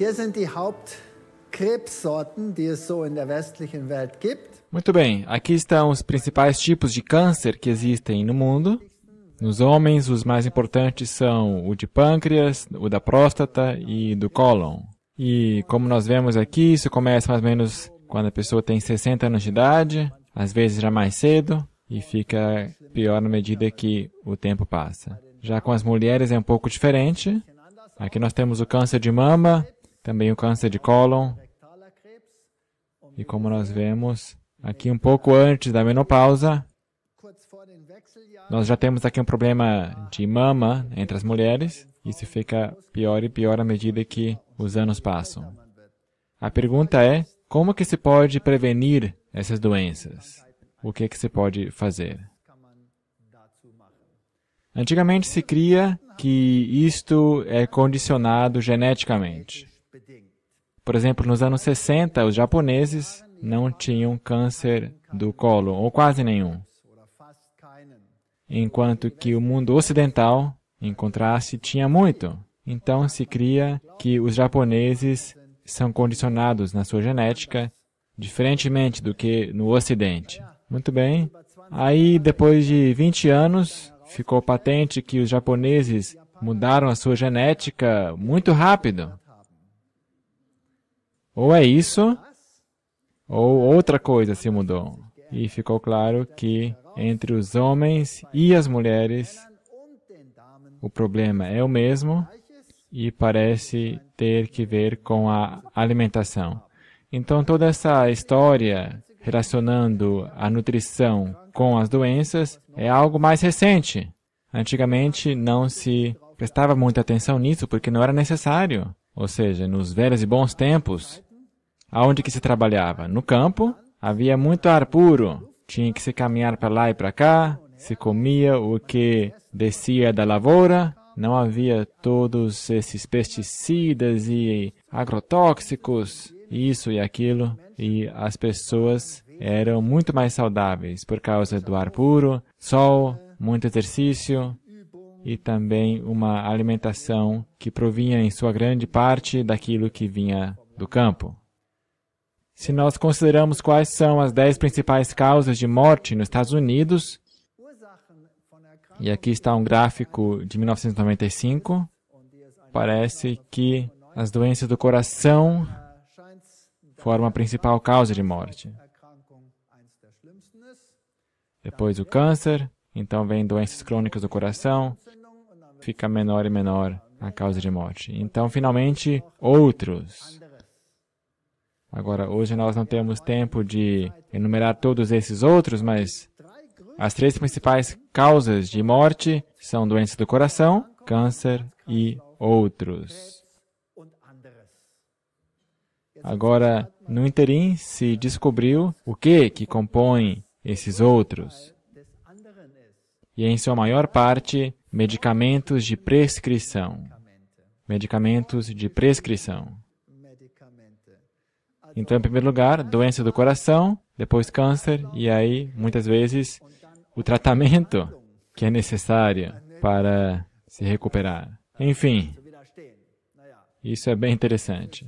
Hier sind die Hauptkrebssorten, die es so in der westlichen Welt gibt. Muito bem, aqui estão os principais tipos de câncer que existem no mundo. Nos homens, os mais importantes são o de pâncreas, o da próstata e do cólon. E como nós vemos aqui, isso começa mais ou menos quando a pessoa tem 60 anos de idade, às vezes já mais cedo, e fica pior na medida que o tempo passa. Já com as mulheres é um pouco diferente. Aqui nós temos o câncer de mama, também o câncer de cólon. E como nós vemos aqui um pouco antes da menopausa, nós já temos aqui um problema de mama entre as mulheres. Isso fica pior e pior à medida que os anos passam. A pergunta é, como que se pode prevenir essas doenças? O que que se pode fazer? Antigamente se cria que isto é condicionado geneticamente. Por exemplo, nos anos 60, os japoneses não tinham câncer do colo, ou quase nenhum. Enquanto que o mundo ocidental, em contraste, tinha muito. Então se cria que os japoneses são condicionados na sua genética, diferentemente do que no ocidente. Muito bem. Aí, depois de 20 anos, ficou patente que os japoneses mudaram a sua genética muito rápido. Ou é isso, ou outra coisa se mudou. E ficou claro que entre os homens e as mulheres o problema é o mesmo e parece ter que ver com a alimentação. Então, toda essa história relacionando a nutrição com as doenças é algo mais recente. Antigamente não se prestava muita atenção nisso porque não era necessário. Ou seja, nos velhos e bons tempos, Aonde que se trabalhava? No campo, havia muito ar puro, tinha que se caminhar para lá e para cá, se comia o que descia da lavoura, não havia todos esses pesticidas e agrotóxicos, isso e aquilo, e as pessoas eram muito mais saudáveis por causa do ar puro, sol, muito exercício e também uma alimentação que provinha em sua grande parte daquilo que vinha do campo. Se nós consideramos quais são as dez principais causas de morte nos Estados Unidos, e aqui está um gráfico de 1995, parece que as doenças do coração formam a principal causa de morte. Depois o câncer, então vem doenças crônicas do coração, fica menor e menor a causa de morte. Então, finalmente, outros. Agora, hoje nós não temos tempo de enumerar todos esses outros, mas as três principais causas de morte são doenças do coração, câncer e outros. Agora, no interim, se descobriu o que que compõe esses outros. E, em sua maior parte, medicamentos de prescrição. Medicamentos de prescrição. Então, em primeiro lugar, doença do coração, depois câncer, e aí, muitas vezes, o tratamento que é necessário para se recuperar. Enfim, isso é bem interessante.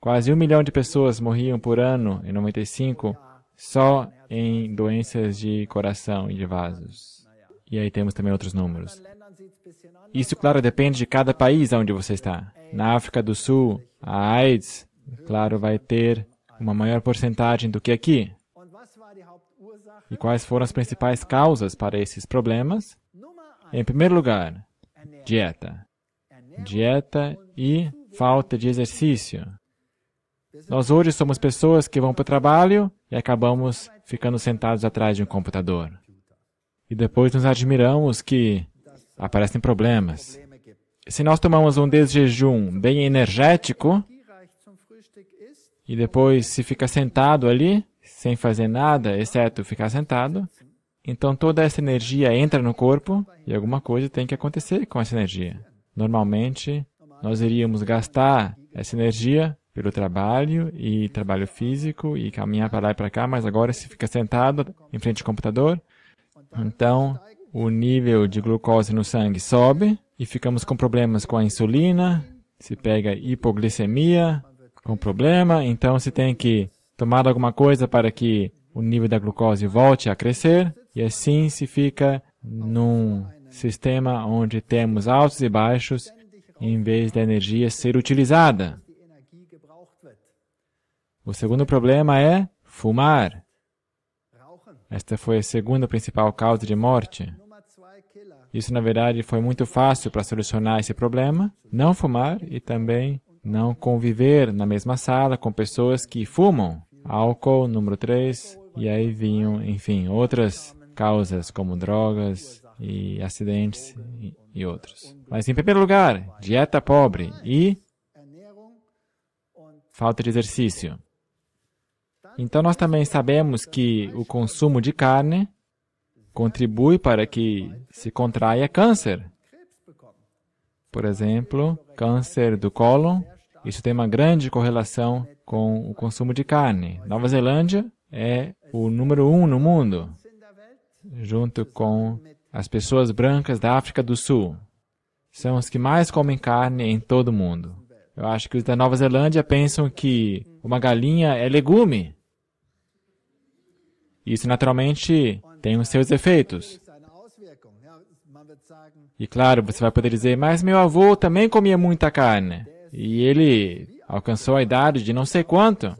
Quase um milhão de pessoas morriam por ano em 95 só em doenças de coração e de vasos. E aí temos também outros números. Isso, claro, depende de cada país onde você está. Na África do Sul, a AIDS claro, vai ter uma maior porcentagem do que aqui. E quais foram as principais causas para esses problemas? Em primeiro lugar, dieta. Dieta e falta de exercício. Nós hoje somos pessoas que vão para o trabalho e acabamos ficando sentados atrás de um computador. E depois nos admiramos que aparecem problemas. Se nós tomamos um desjejum bem energético, e depois se fica sentado ali, sem fazer nada, exceto ficar sentado, então toda essa energia entra no corpo e alguma coisa tem que acontecer com essa energia. Normalmente, nós iríamos gastar essa energia pelo trabalho e trabalho físico e caminhar para lá e para cá, mas agora se fica sentado em frente ao computador, então o nível de glucose no sangue sobe e ficamos com problemas com a insulina, se pega hipoglicemia, com problema, então se tem que tomar alguma coisa para que o nível da glucose volte a crescer, e assim se fica num sistema onde temos altos e baixos, em vez da energia ser utilizada. O segundo problema é fumar. Esta foi a segunda principal causa de morte. Isso, na verdade, foi muito fácil para solucionar esse problema, não fumar e também não conviver na mesma sala com pessoas que fumam, álcool, número 3, e aí vinham, enfim, outras causas como drogas e acidentes e, e outros. Mas em primeiro lugar, dieta pobre e falta de exercício. Então nós também sabemos que o consumo de carne contribui para que se contraia câncer. Por exemplo, câncer do cólon isso tem uma grande correlação com o consumo de carne. Nova Zelândia é o número um no mundo, junto com as pessoas brancas da África do Sul. São os que mais comem carne em todo o mundo. Eu acho que os da Nova Zelândia pensam que uma galinha é legume. Isso naturalmente tem os seus efeitos. E claro, você vai poder dizer, mas meu avô também comia muita carne e ele alcançou a idade de não sei quanto,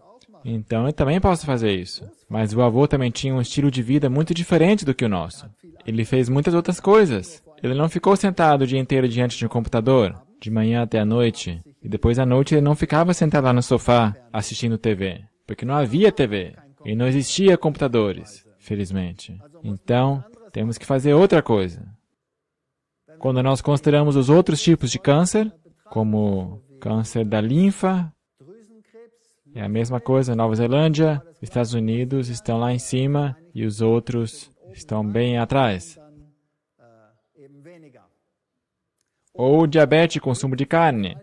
então eu também posso fazer isso. Mas o avô também tinha um estilo de vida muito diferente do que o nosso. Ele fez muitas outras coisas. Ele não ficou sentado o dia inteiro diante de um computador, de manhã até a noite. E depois à noite ele não ficava sentado lá no sofá assistindo TV, porque não havia TV e não existia computadores, felizmente. Então, temos que fazer outra coisa. Quando nós consideramos os outros tipos de câncer, como Câncer da linfa é a mesma coisa. Nova Zelândia, Estados Unidos estão lá em cima e os outros estão bem atrás. Ou diabetes, consumo de carne.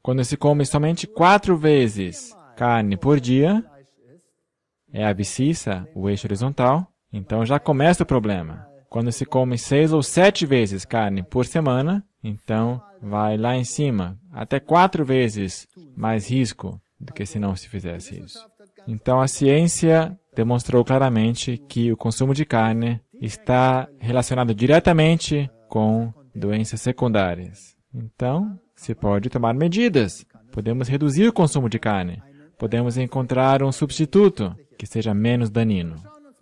Quando se come somente quatro vezes carne por dia, é a abscissa, o eixo horizontal, então já começa o problema. Quando se come seis ou sete vezes carne por semana, então vai lá em cima, até quatro vezes mais risco do que se não se fizesse isso. Então, a ciência demonstrou claramente que o consumo de carne está relacionado diretamente com doenças secundárias. Então, se pode tomar medidas. Podemos reduzir o consumo de carne. Podemos encontrar um substituto que seja menos danino.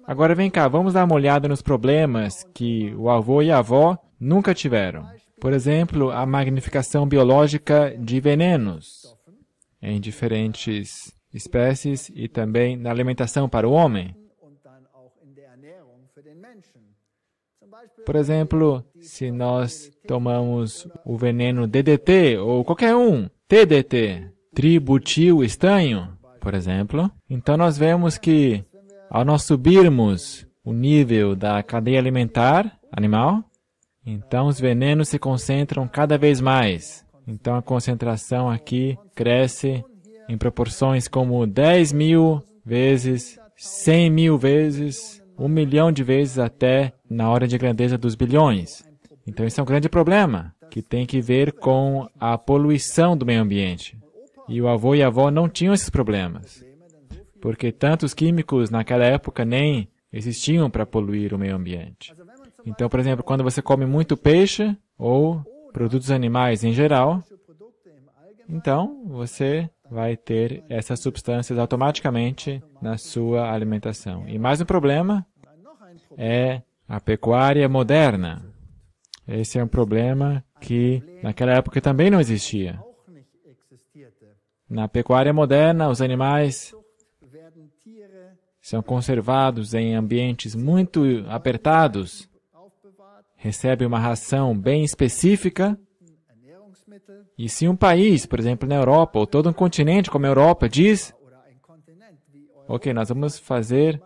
Agora vem cá, vamos dar uma olhada nos problemas que o avô e a avó nunca tiveram. Por exemplo, a magnificação biológica de venenos em diferentes espécies e também na alimentação para o homem. Por exemplo, se nós tomamos o veneno DDT ou qualquer um, TDT, tributil estanho, por exemplo, então nós vemos que ao nós subirmos o nível da cadeia alimentar animal, então os venenos se concentram cada vez mais. Então a concentração aqui cresce em proporções como 10 mil vezes, 100 mil vezes, um milhão de vezes até na hora de grandeza dos bilhões. Então isso é um grande problema que tem que ver com a poluição do meio ambiente. E o avô e a avó não tinham esses problemas, porque tantos químicos naquela época nem existiam para poluir o meio ambiente. Então, por exemplo, quando você come muito peixe ou produtos animais em geral, então você vai ter essas substâncias automaticamente na sua alimentação. E mais um problema é a pecuária moderna. Esse é um problema que naquela época também não existia. Na pecuária moderna, os animais são conservados em ambientes muito apertados recebe uma ração bem específica, e se um país, por exemplo, na Europa, ou todo um continente como a Europa, diz: Ok, nós vamos fazer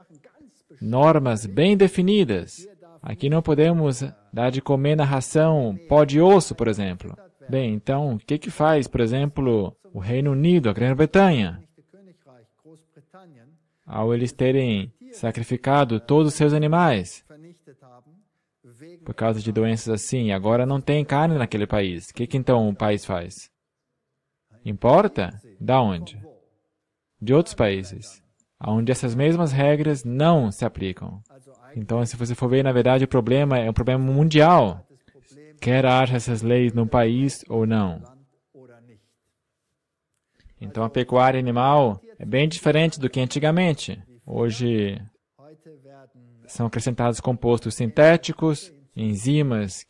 normas bem definidas. Aqui não podemos dar de comer na ração pó de osso, por exemplo. Bem, então, o que, que faz, por exemplo, o Reino Unido, a Grã-Bretanha? Ao eles terem sacrificado todos os seus animais, por causa de doenças assim, agora não tem carne naquele país. O que, que então o país faz? Importa? Da onde? De outros países, onde essas mesmas regras não se aplicam. Então, se você for ver, na verdade, o problema é um problema mundial. Quer haja essas leis num país ou não. Então, a pecuária animal é bem diferente do que antigamente. Hoje, são acrescentados compostos sintéticos, enzimas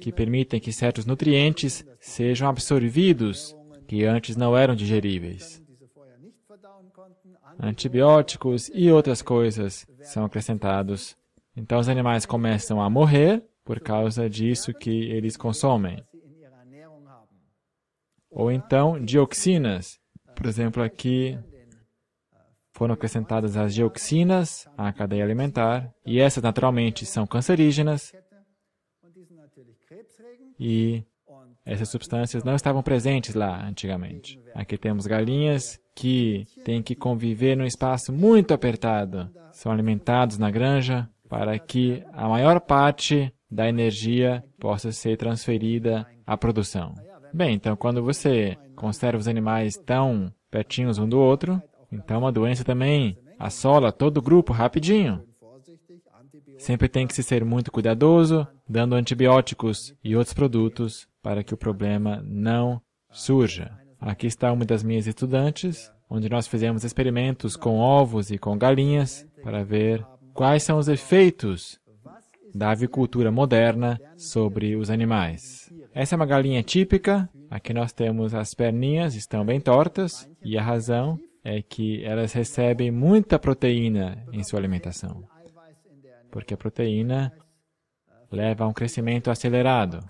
que permitem que certos nutrientes sejam absorvidos que antes não eram digeríveis. Antibióticos e outras coisas são acrescentados. Então os animais começam a morrer por causa disso que eles consomem. Ou então dioxinas. Por exemplo, aqui foram acrescentadas as dioxinas à cadeia alimentar, e essas naturalmente são cancerígenas, e essas substâncias não estavam presentes lá antigamente. Aqui temos galinhas que têm que conviver num espaço muito apertado, são alimentados na granja para que a maior parte da energia possa ser transferida à produção. Bem, então quando você conserva os animais tão pertinhos um do outro, então, uma doença também assola todo o grupo rapidinho. Sempre tem que se ser muito cuidadoso, dando antibióticos e outros produtos para que o problema não surja. Aqui está uma das minhas estudantes, onde nós fizemos experimentos com ovos e com galinhas para ver quais são os efeitos da avicultura moderna sobre os animais. Essa é uma galinha típica. Aqui nós temos as perninhas, estão bem tortas, e a razão é que elas recebem muita proteína em sua alimentação, porque a proteína leva a um crescimento acelerado.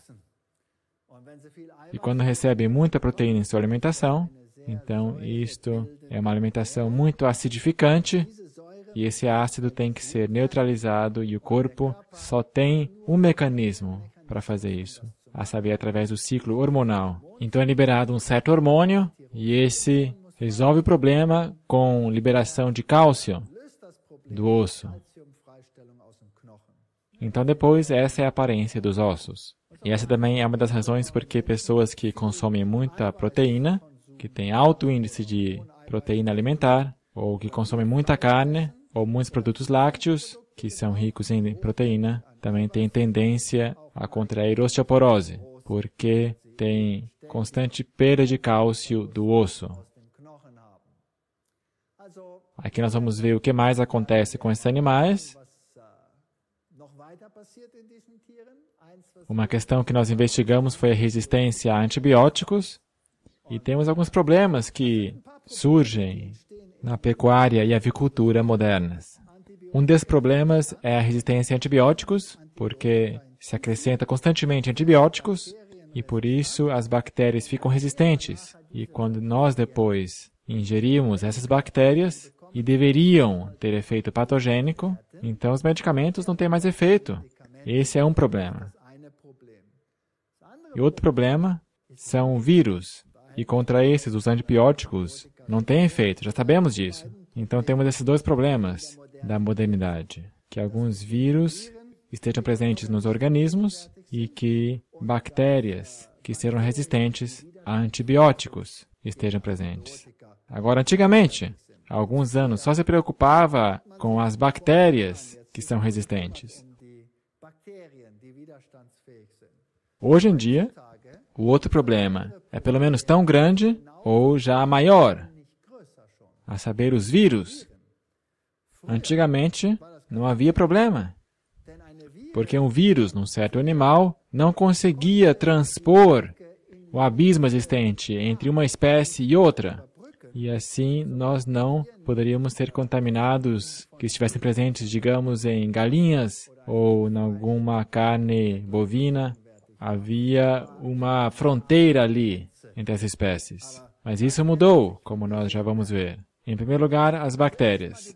E quando recebem muita proteína em sua alimentação, então isto é uma alimentação muito acidificante e esse ácido tem que ser neutralizado e o corpo só tem um mecanismo para fazer isso, a saber, através do ciclo hormonal. Então é liberado um certo hormônio e esse Resolve o problema com liberação de cálcio do osso. Então, depois, essa é a aparência dos ossos. E essa também é uma das razões porque pessoas que consomem muita proteína, que têm alto índice de proteína alimentar, ou que consomem muita carne, ou muitos produtos lácteos, que são ricos em proteína, também têm tendência a contrair osteoporose, porque tem constante perda de cálcio do osso. Aqui nós vamos ver o que mais acontece com esses animais. Uma questão que nós investigamos foi a resistência a antibióticos. E temos alguns problemas que surgem na pecuária e avicultura modernas. Um desses problemas é a resistência a antibióticos, porque se acrescenta constantemente antibióticos e por isso as bactérias ficam resistentes. E quando nós depois ingerimos essas bactérias, e deveriam ter efeito patogênico, então os medicamentos não têm mais efeito. Esse é um problema. E outro problema são vírus, e contra esses os antibióticos não têm efeito, já sabemos disso. Então temos esses dois problemas da modernidade, que alguns vírus estejam presentes nos organismos e que bactérias que sejam resistentes a antibióticos estejam presentes. Agora, antigamente, há alguns anos, só se preocupava com as bactérias que são resistentes. Hoje em dia, o outro problema é pelo menos tão grande ou já maior, a saber, os vírus. Antigamente, não havia problema, porque um vírus num certo animal não conseguia transpor o abismo existente entre uma espécie e outra. E assim nós não poderíamos ter contaminados que estivessem presentes, digamos, em galinhas ou em alguma carne bovina. Havia uma fronteira ali entre as espécies. Mas isso mudou, como nós já vamos ver. Em primeiro lugar, as bactérias.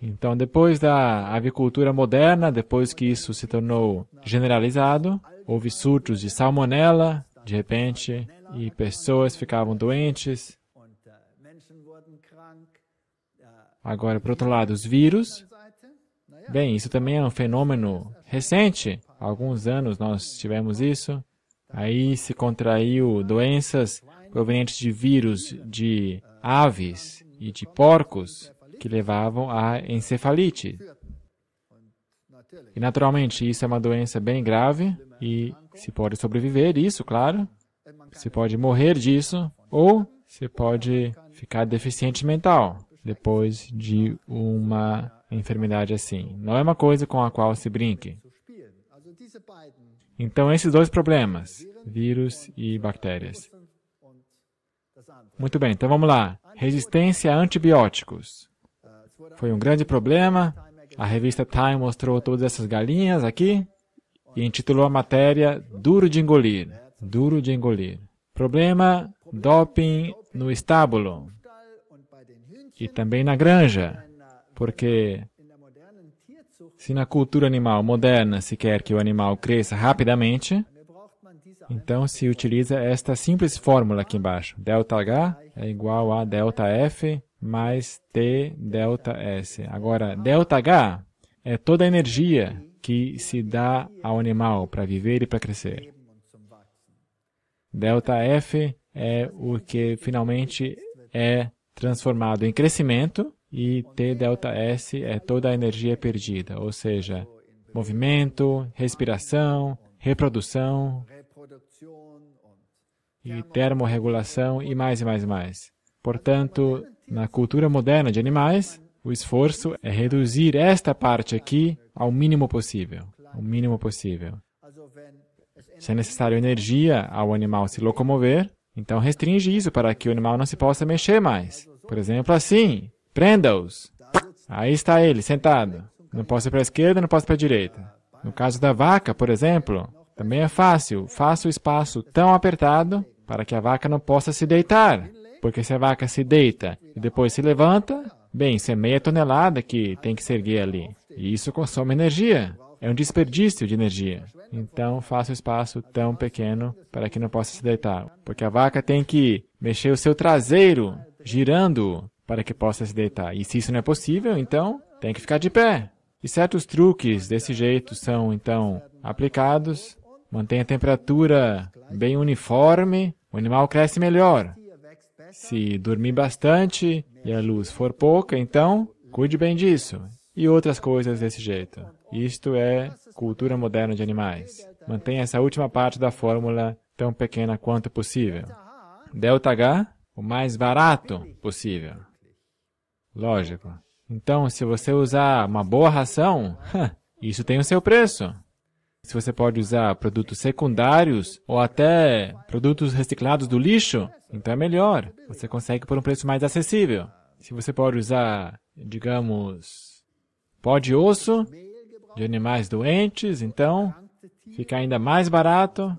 Então, depois da avicultura moderna, depois que isso se tornou generalizado, houve surtos de salmonela, de repente, e pessoas ficavam doentes, Agora, por outro lado, os vírus. Bem, isso também é um fenômeno recente. Há alguns anos nós tivemos isso. Aí se contraiu doenças provenientes de vírus de aves e de porcos que levavam à encefalite. E naturalmente isso é uma doença bem grave e se pode sobreviver isso, claro. Se pode morrer disso ou se pode ficar deficiente mental depois de uma enfermidade assim. Não é uma coisa com a qual se brinque. Então, esses dois problemas, vírus e bactérias. Muito bem, então vamos lá. Resistência a antibióticos. Foi um grande problema. A revista Time mostrou todas essas galinhas aqui e intitulou a matéria Duro de engolir. Duro de engolir. Problema doping no estábulo e também na granja, porque se na cultura animal moderna se quer que o animal cresça rapidamente, então se utiliza esta simples fórmula aqui embaixo. ΔH é igual a ΔF mais T delta S. Agora, ΔH é toda a energia que se dá ao animal para viver e para crescer. Delta F é o que finalmente é transformado em crescimento e T delta S é toda a energia perdida, ou seja, movimento, respiração, reprodução e termorregulação e mais e mais e mais. Portanto, na cultura moderna de animais, o esforço é reduzir esta parte aqui ao mínimo possível, ao mínimo possível. Se é necessário energia ao animal se locomover, então restringe isso para que o animal não se possa mexer mais. Por exemplo, assim, prenda-os. Aí está ele, sentado. Não posso ir para a esquerda, não posso ir para a direita. No caso da vaca, por exemplo, também é fácil. Faça o espaço tão apertado para que a vaca não possa se deitar. Porque se a vaca se deita e depois se levanta, bem, isso é meia tonelada que tem que se erguer ali. E isso consome energia é um desperdício de energia. Então faça um espaço tão pequeno para que não possa se deitar, porque a vaca tem que mexer o seu traseiro, girando para que possa se deitar. E se isso não é possível, então tem que ficar de pé. E certos truques desse jeito são então aplicados. Mantenha a temperatura bem uniforme, o animal cresce melhor. Se dormir bastante e a luz for pouca, então cuide bem disso e outras coisas desse jeito. Isto é cultura moderna de animais. Mantenha essa última parte da fórmula tão pequena quanto possível. Delta H, o mais barato possível. Lógico. Então, se você usar uma boa ração, isso tem o seu preço. Se você pode usar produtos secundários ou até produtos reciclados do lixo, então é melhor. Você consegue por um preço mais acessível. Se você pode usar, digamos, pó de osso de animais doentes, então fica ainda mais barato,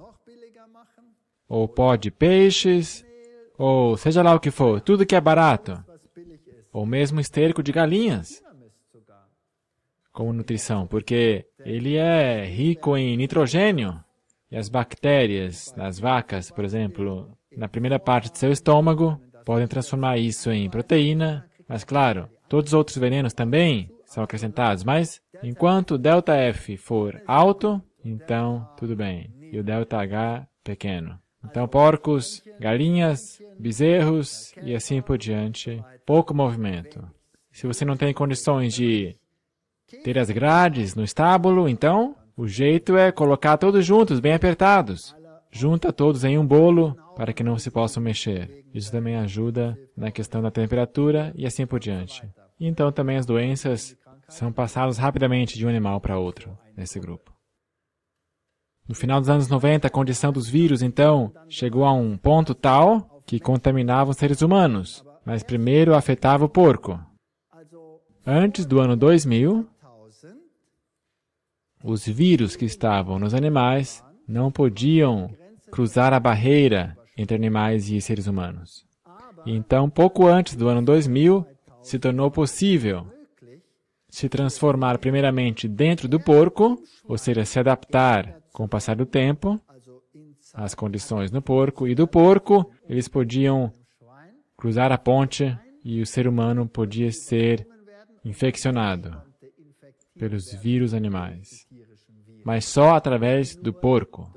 ou pó de peixes, ou seja lá o que for, tudo que é barato, ou mesmo esterco de galinhas como nutrição, porque ele é rico em nitrogênio e as bactérias nas vacas, por exemplo, na primeira parte do seu estômago, podem transformar isso em proteína, mas claro, todos os outros venenos também são acrescentados, mas enquanto delta F for alto, então tudo bem. E o delta H pequeno. Então, porcos, galinhas, bezerros e assim por diante. Pouco movimento. Se você não tem condições de ter as grades no estábulo, então o jeito é colocar todos juntos, bem apertados. Junta todos em um bolo para que não se possam mexer. Isso também ajuda na questão da temperatura e assim por diante. Então, também as doenças são passados rapidamente de um animal para outro nesse grupo. No final dos anos 90, a condição dos vírus, então, chegou a um ponto tal que contaminava os seres humanos, mas primeiro afetava o porco. Antes do ano 2000, os vírus que estavam nos animais não podiam cruzar a barreira entre animais e seres humanos. Então, pouco antes do ano 2000, se tornou possível se transformar primeiramente dentro do porco, ou seja, se adaptar com o passar do tempo às condições no porco, e do porco eles podiam cruzar a ponte e o ser humano podia ser infeccionado pelos vírus animais, mas só através do porco.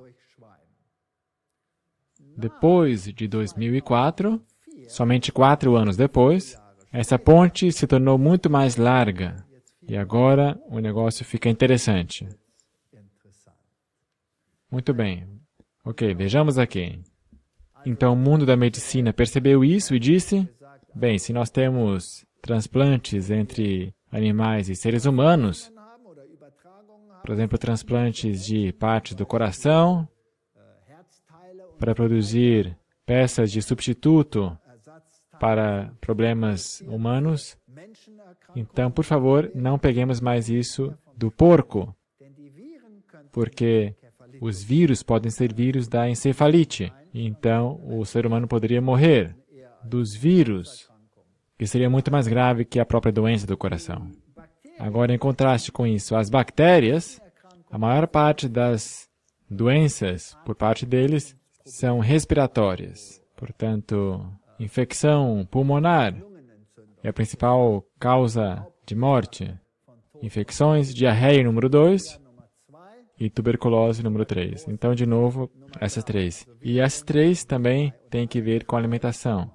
Depois de 2004, somente quatro anos depois, essa ponte se tornou muito mais larga e agora o negócio fica interessante. Muito bem. Ok, vejamos aqui. Então o mundo da medicina percebeu isso e disse: bem, se nós temos transplantes entre animais e seres humanos, por exemplo, transplantes de partes do coração para produzir peças de substituto para problemas humanos, então, por favor, não peguemos mais isso do porco, porque os vírus podem ser vírus da encefalite. Então, o ser humano poderia morrer dos vírus, que seria muito mais grave que a própria doença do coração. Agora, em contraste com isso, as bactérias, a maior parte das doenças por parte deles são respiratórias, portanto, infecção pulmonar, é a principal causa de morte. Infecções, diarreia número 2 e tuberculose número 3. Então, de novo, essas três. E as três também têm que ver com alimentação.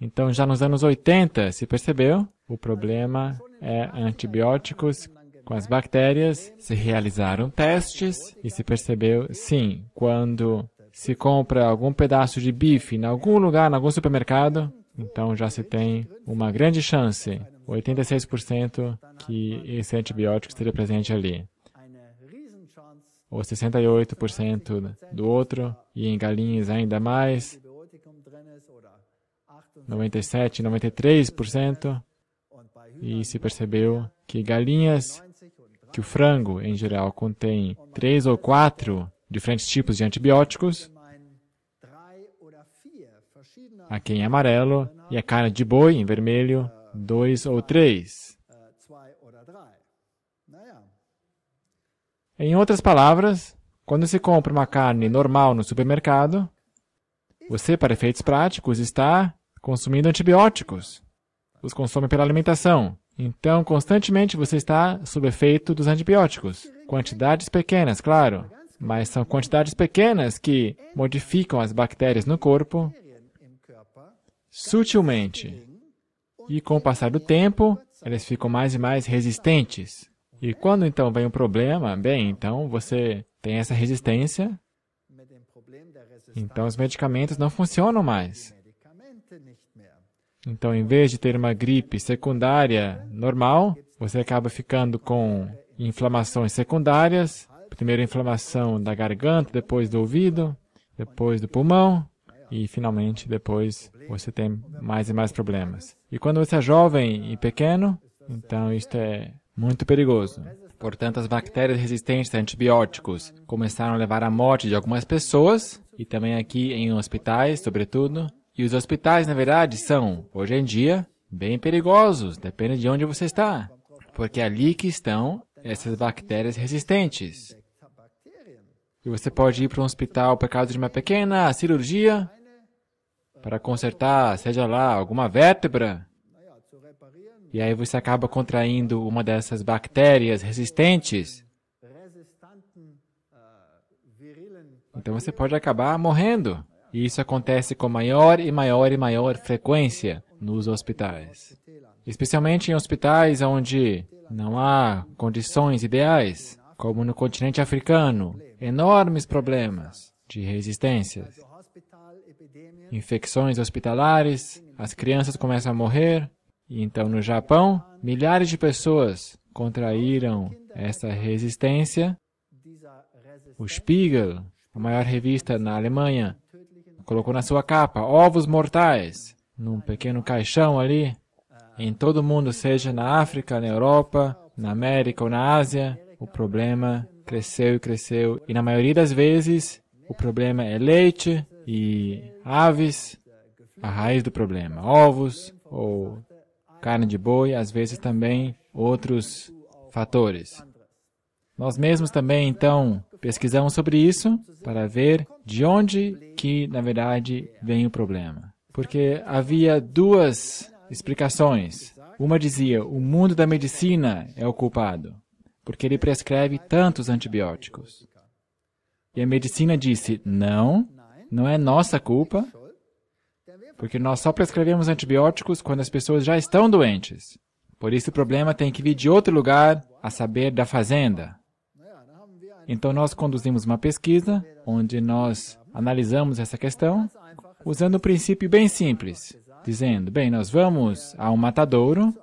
Então, já nos anos 80, se percebeu, o problema é antibióticos com as bactérias. Se realizaram testes e se percebeu, sim, quando se compra algum pedaço de bife em algum lugar, em algum supermercado, então já se tem uma grande chance, 86%, que esse antibiótico esteja presente ali. Ou 68% do outro, e em galinhas ainda mais, 97, 93%. E se percebeu que galinhas, que o frango em geral contém três ou quatro diferentes tipos de antibióticos, aqui em é amarelo, e a cara de boi em vermelho, dois ou três. Em outras palavras, quando se compra uma carne normal no supermercado, você, para efeitos práticos, está consumindo antibióticos. Os consome pela alimentação. Então, constantemente você está sob efeito dos antibióticos. Quantidades pequenas, claro, mas são quantidades pequenas que modificam as bactérias no corpo sutilmente. E com o passar do tempo, elas ficam mais e mais resistentes. E quando então vem um problema, bem, então você tem essa resistência, então os medicamentos não funcionam mais. Então, em vez de ter uma gripe secundária normal, você acaba ficando com inflamações secundárias, primeiro a inflamação da garganta, depois do ouvido, depois do pulmão, e finalmente depois você tem mais e mais problemas. E quando você é jovem e pequeno, então isto é muito perigoso. Portanto, as bactérias resistentes a antibióticos começaram a levar à morte de algumas pessoas, e também aqui em hospitais, sobretudo. E os hospitais, na verdade, são, hoje em dia, bem perigosos, depende de onde você está, porque é ali que estão essas bactérias resistentes. E você pode ir para um hospital por causa de uma pequena cirurgia, para consertar, seja lá, alguma vértebra. E aí você acaba contraindo uma dessas bactérias resistentes. Então você pode acabar morrendo. E isso acontece com maior e maior e maior frequência nos hospitais. Especialmente em hospitais onde não há condições ideais, como no continente africano, enormes problemas de resistências infecções hospitalares, as crianças começam a morrer. E então, no Japão, milhares de pessoas contraíram essa resistência. O Spiegel, a maior revista na Alemanha, colocou na sua capa ovos mortais num pequeno caixão ali. Em todo o mundo, seja na África, na Europa, na América ou na Ásia, o problema cresceu e cresceu. E na maioria das vezes, o problema é leite, e aves, a raiz do problema, ovos ou carne de boi, às vezes também outros fatores. Nós mesmos também, então, pesquisamos sobre isso para ver de onde que, na verdade, vem o problema. Porque havia duas explicações. Uma dizia, o mundo da medicina é o culpado, porque ele prescreve tantos antibióticos. E a medicina disse, não, não é nossa culpa, porque nós só prescrevemos antibióticos quando as pessoas já estão doentes. Por isso o problema tem que vir de outro lugar, a saber, da fazenda. Então nós conduzimos uma pesquisa onde nós analisamos essa questão usando um princípio bem simples, dizendo, bem, nós vamos a um matadouro,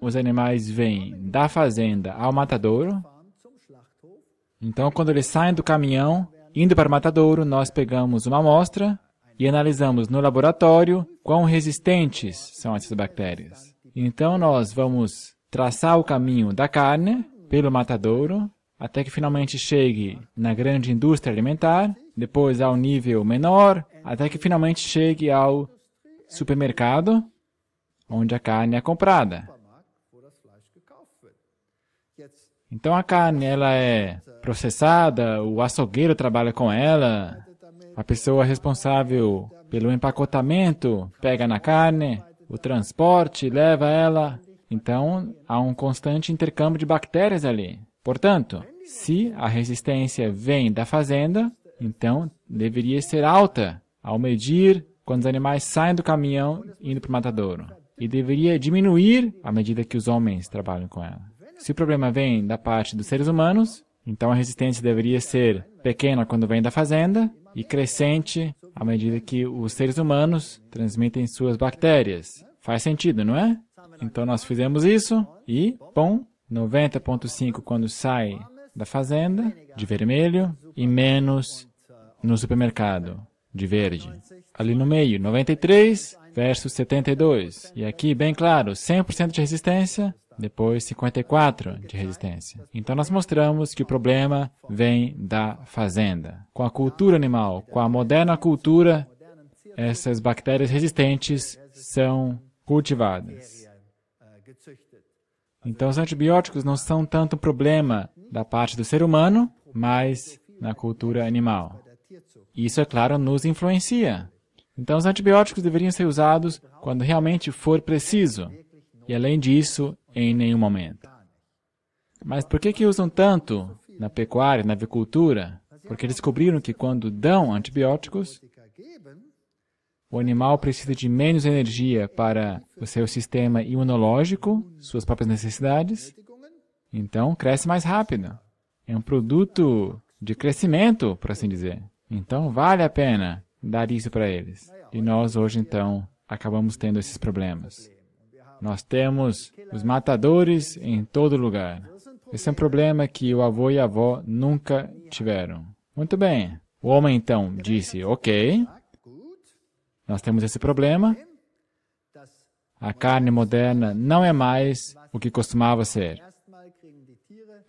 os animais vêm da fazenda ao matadouro, então quando eles saem do caminhão, Indo para o matadouro, nós pegamos uma amostra e analisamos no laboratório quão resistentes são essas bactérias. Então, nós vamos traçar o caminho da carne pelo matadouro até que finalmente chegue na grande indústria alimentar, depois ao nível menor, até que finalmente chegue ao supermercado onde a carne é comprada. Então a carne ela é processada, o açougueiro trabalha com ela, a pessoa responsável pelo empacotamento pega na carne, o transporte leva ela. Então, há um constante intercâmbio de bactérias ali. Portanto, se a resistência vem da fazenda, então deveria ser alta ao medir quando os animais saem do caminhão indo para o matadouro. E deveria diminuir à medida que os homens trabalham com ela. Se o problema vem da parte dos seres humanos, então a resistência deveria ser pequena quando vem da fazenda e crescente à medida que os seres humanos transmitem suas bactérias. Faz sentido, não é? Então nós fizemos isso e, bom, 90.5 quando sai da fazenda, de vermelho, e menos no supermercado, de verde. Ali no meio, 93 versus 72. E aqui, bem claro, 100% de resistência depois 54 de resistência. Então nós mostramos que o problema vem da fazenda. Com a cultura animal, com a moderna cultura, essas bactérias resistentes são cultivadas. Então os antibióticos não são tanto problema da parte do ser humano, mas na cultura animal. Isso, é claro, nos influencia. Então os antibióticos deveriam ser usados quando realmente for preciso. E além disso, em nenhum momento. Mas por que, que usam tanto na pecuária, na avicultura? Porque descobriram que quando dão antibióticos, o animal precisa de menos energia para o seu sistema imunológico, suas próprias necessidades, então cresce mais rápido. É um produto de crescimento, por assim dizer. Então vale a pena dar isso para eles. E nós hoje então acabamos tendo esses problemas. Nós temos os matadores em todo lugar. Esse é um problema que o avô e a avó nunca tiveram. Muito bem. O homem então disse: Ok, nós temos esse problema. A carne moderna não é mais o que costumava ser.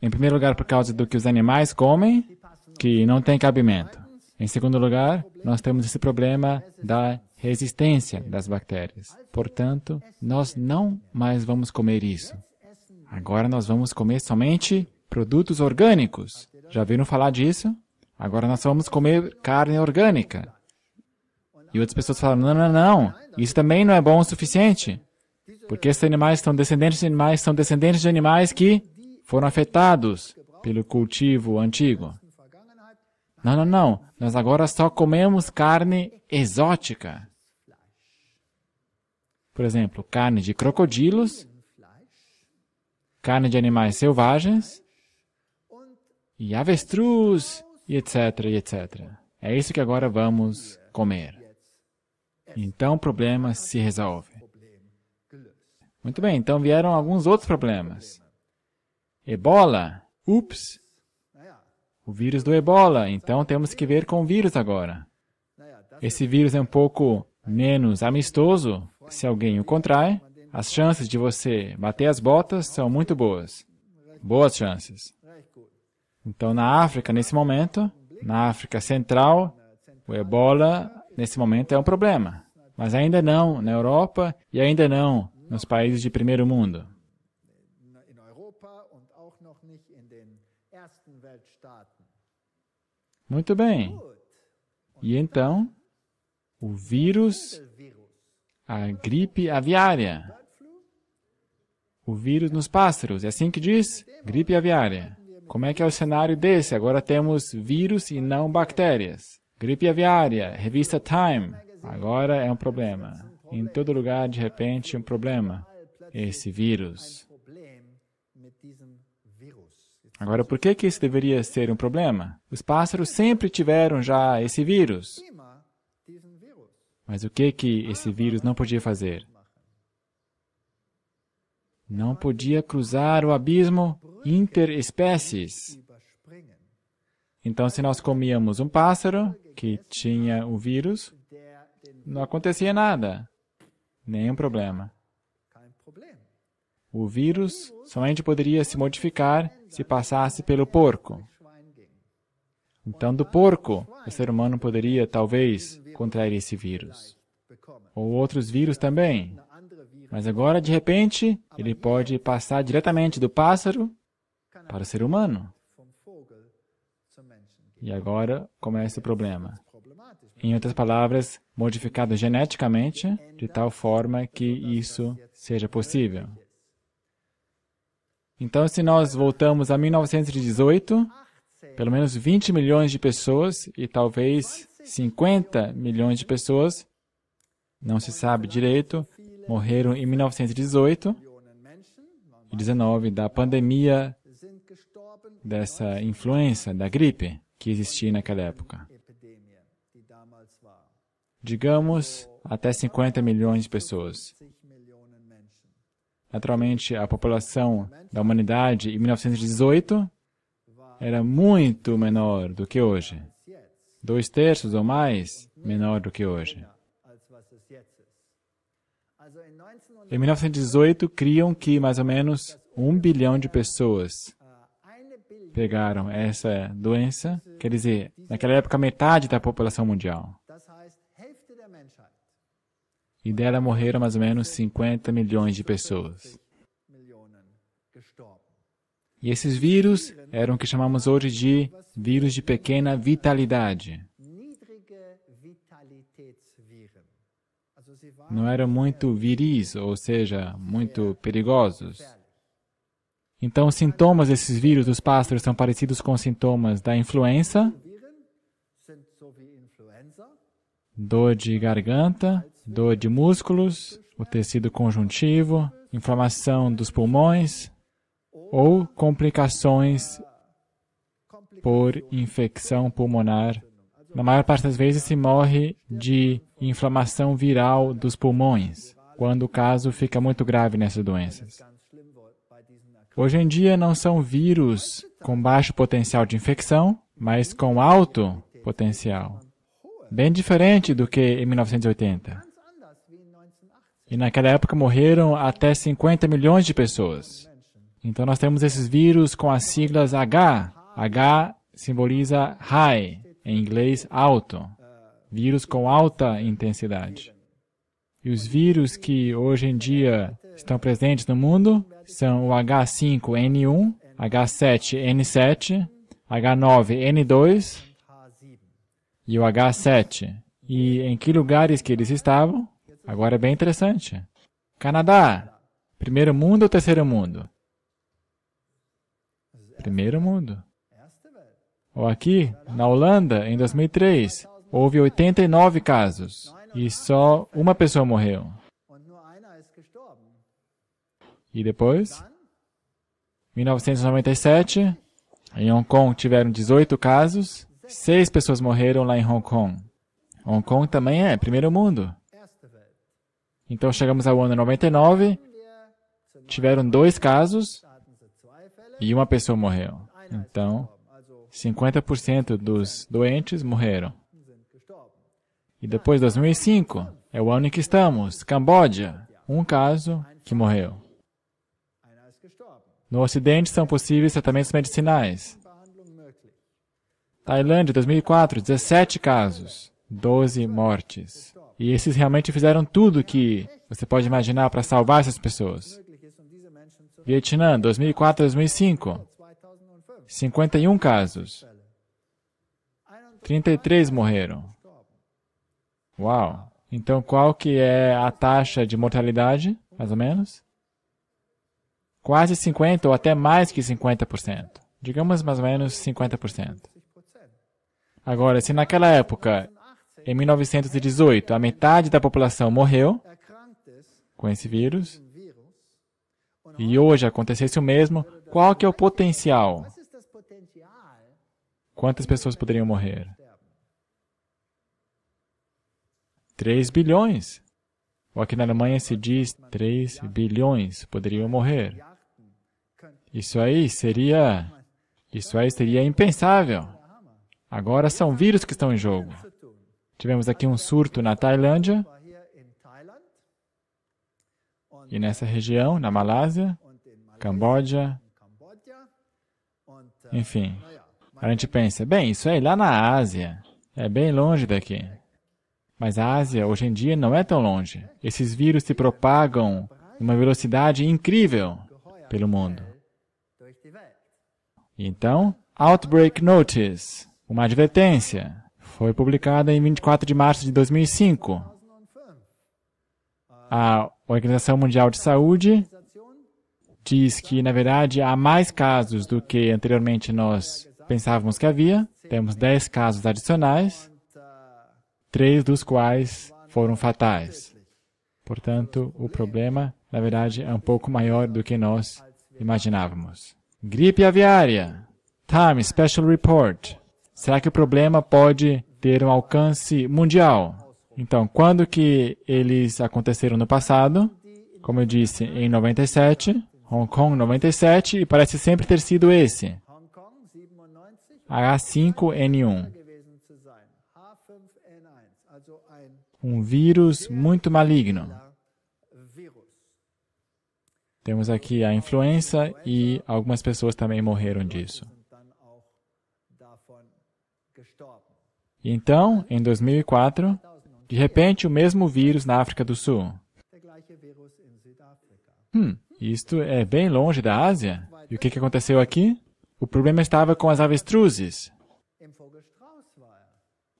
Em primeiro lugar, por causa do que os animais comem, que não tem cabimento. Em segundo lugar, nós temos esse problema da resistência das bactérias. Portanto, nós não mais vamos comer isso. Agora nós vamos comer somente produtos orgânicos. Já viram falar disso? Agora nós vamos comer carne orgânica. E outras pessoas falam, não, não, não, isso também não é bom o suficiente. Porque esses animais são descendentes de animais, são descendentes de animais que foram afetados pelo cultivo antigo. Não, não, não. Nós agora só comemos carne exótica. Por exemplo, carne de crocodilos, carne de animais selvagens, e avestruz, e etc, e etc. É isso que agora vamos comer. Então o problema se resolve. Muito bem, então vieram alguns outros problemas. Ebola, ups, o vírus do ebola, então temos que ver com o vírus agora. Esse vírus é um pouco menos amistoso se alguém o contrai, as chances de você bater as botas são muito boas. Boas chances. Então, na África, nesse momento, na África Central, o ebola, nesse momento, é um problema. Mas ainda não na Europa e ainda não nos países de primeiro mundo. Muito bem. E então, o vírus a gripe aviária, o vírus nos pássaros. É assim que diz? Gripe aviária. Como é que é o cenário desse? Agora temos vírus e não bactérias. Gripe aviária, revista Time. Agora é um problema. Em todo lugar, de repente, um problema. Esse vírus. Agora, por que, que isso deveria ser um problema? Os pássaros sempre tiveram já esse vírus. Mas o que que esse vírus não podia fazer? Não podia cruzar o abismo interespécies. Então, se nós comíamos um pássaro que tinha o vírus, não acontecia nada, nenhum problema. O vírus somente poderia se modificar se passasse pelo porco. Então, do porco, o ser humano poderia, talvez, contrair esse vírus. Ou outros vírus também. Mas agora, de repente, ele pode passar diretamente do pássaro para o ser humano. E agora começa o problema. Em outras palavras, modificado geneticamente, de tal forma que isso seja possível. Então, se nós voltamos a 1918, pelo menos 20 milhões de pessoas e talvez 50 milhões de pessoas, não se sabe direito, morreram em 1918 e 19 da pandemia dessa influenza, da gripe que existia naquela época. Digamos, até 50 milhões de pessoas. Naturalmente, a população da humanidade em 1918 era muito menor do que hoje. Dois terços ou mais menor do que hoje. Em 1918, criam que mais ou menos um bilhão de pessoas pegaram essa doença. Quer dizer, naquela época, metade da população mundial. E dela morreram mais ou menos 50 milhões de pessoas. E esses vírus eram o que chamamos hoje de vírus de pequena vitalidade. Não eram muito viris, ou seja, muito perigosos. Então, os sintomas desses vírus dos pássaros são parecidos com os sintomas da influenza, dor de garganta, dor de músculos, o tecido conjuntivo, inflamação dos pulmões, ou complicações por infecção pulmonar. Na maior parte das vezes se morre de inflamação viral dos pulmões, quando o caso fica muito grave nessas doenças. Hoje em dia não são vírus com baixo potencial de infecção, mas com alto potencial. Bem diferente do que em 1980. E naquela época morreram até 50 milhões de pessoas. Então nós temos esses vírus com as siglas H. H simboliza high, em inglês alto. Vírus com alta intensidade. E os vírus que hoje em dia estão presentes no mundo são o H5N1, H7N7, H9N2 e o H7. E em que lugares que eles estavam? Agora é bem interessante. Canadá, primeiro mundo ou terceiro mundo? Primeiro mundo. Ou aqui, na Holanda, em 2003, houve 89 casos e só uma pessoa morreu. E depois? 1997, em Hong Kong tiveram 18 casos, seis pessoas morreram lá em Hong Kong. Hong Kong também é primeiro mundo. Então chegamos ao ano 99, tiveram dois casos, e uma pessoa morreu. Então, 50% dos doentes morreram. E depois de 2005, é o ano em que estamos, Camboja, um caso que morreu. No Ocidente são possíveis tratamentos medicinais. Tailândia, 2004, 17 casos, 12 mortes. E esses realmente fizeram tudo que você pode imaginar para salvar essas pessoas. Vietnã, 2004 2005, 51 casos. 33 morreram. Uau! Então, qual que é a taxa de mortalidade, mais ou menos? Quase 50 ou até mais que 50%. Digamos mais ou menos 50%. Agora, se naquela época, em 1918, a metade da população morreu com esse vírus, e hoje acontecesse o mesmo, qual que é o potencial? Quantas pessoas poderiam morrer? 3 bilhões. Ou aqui na Alemanha se diz 3 bilhões poderiam morrer. Isso aí seria. Isso aí seria impensável. Agora são vírus que estão em jogo. Tivemos aqui um surto na Tailândia, e nessa região, na Malásia, Camboja, enfim, a gente pensa, bem, isso é lá na Ásia, é bem longe daqui. Mas a Ásia, hoje em dia, não é tão longe. Esses vírus se propagam em uma velocidade incrível pelo mundo. Então, Outbreak Notice, uma advertência, foi publicada em 24 de março de 2005. A a Organização Mundial de Saúde diz que, na verdade, há mais casos do que anteriormente nós pensávamos que havia. Temos 10 casos adicionais, três dos quais foram fatais. Portanto, o problema, na verdade, é um pouco maior do que nós imaginávamos. Gripe aviária. Time Special Report. Será que o problema pode ter um alcance mundial? Então, quando que eles aconteceram no passado? Como eu disse, em 97, Hong Kong 97, e parece sempre ter sido esse. H5N1. Um vírus muito maligno. Temos aqui a influenza e algumas pessoas também morreram disso. Então, em 2004, de repente, o mesmo vírus na África do Sul. Hum, isto é bem longe da Ásia. E o que, que aconteceu aqui? O problema estava com as avestruzes.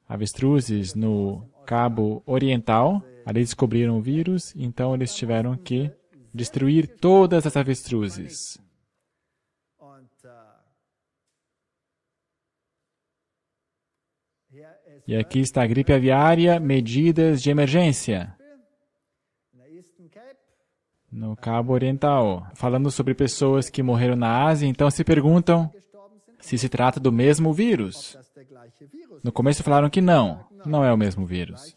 Avestruzes no Cabo Oriental. Ali descobriram o vírus, então eles tiveram que destruir todas as avestruzes. E aqui está a gripe aviária, medidas de emergência. No Cabo Oriental, falando sobre pessoas que morreram na Ásia, então se perguntam se se trata do mesmo vírus. No começo falaram que não, não é o mesmo vírus.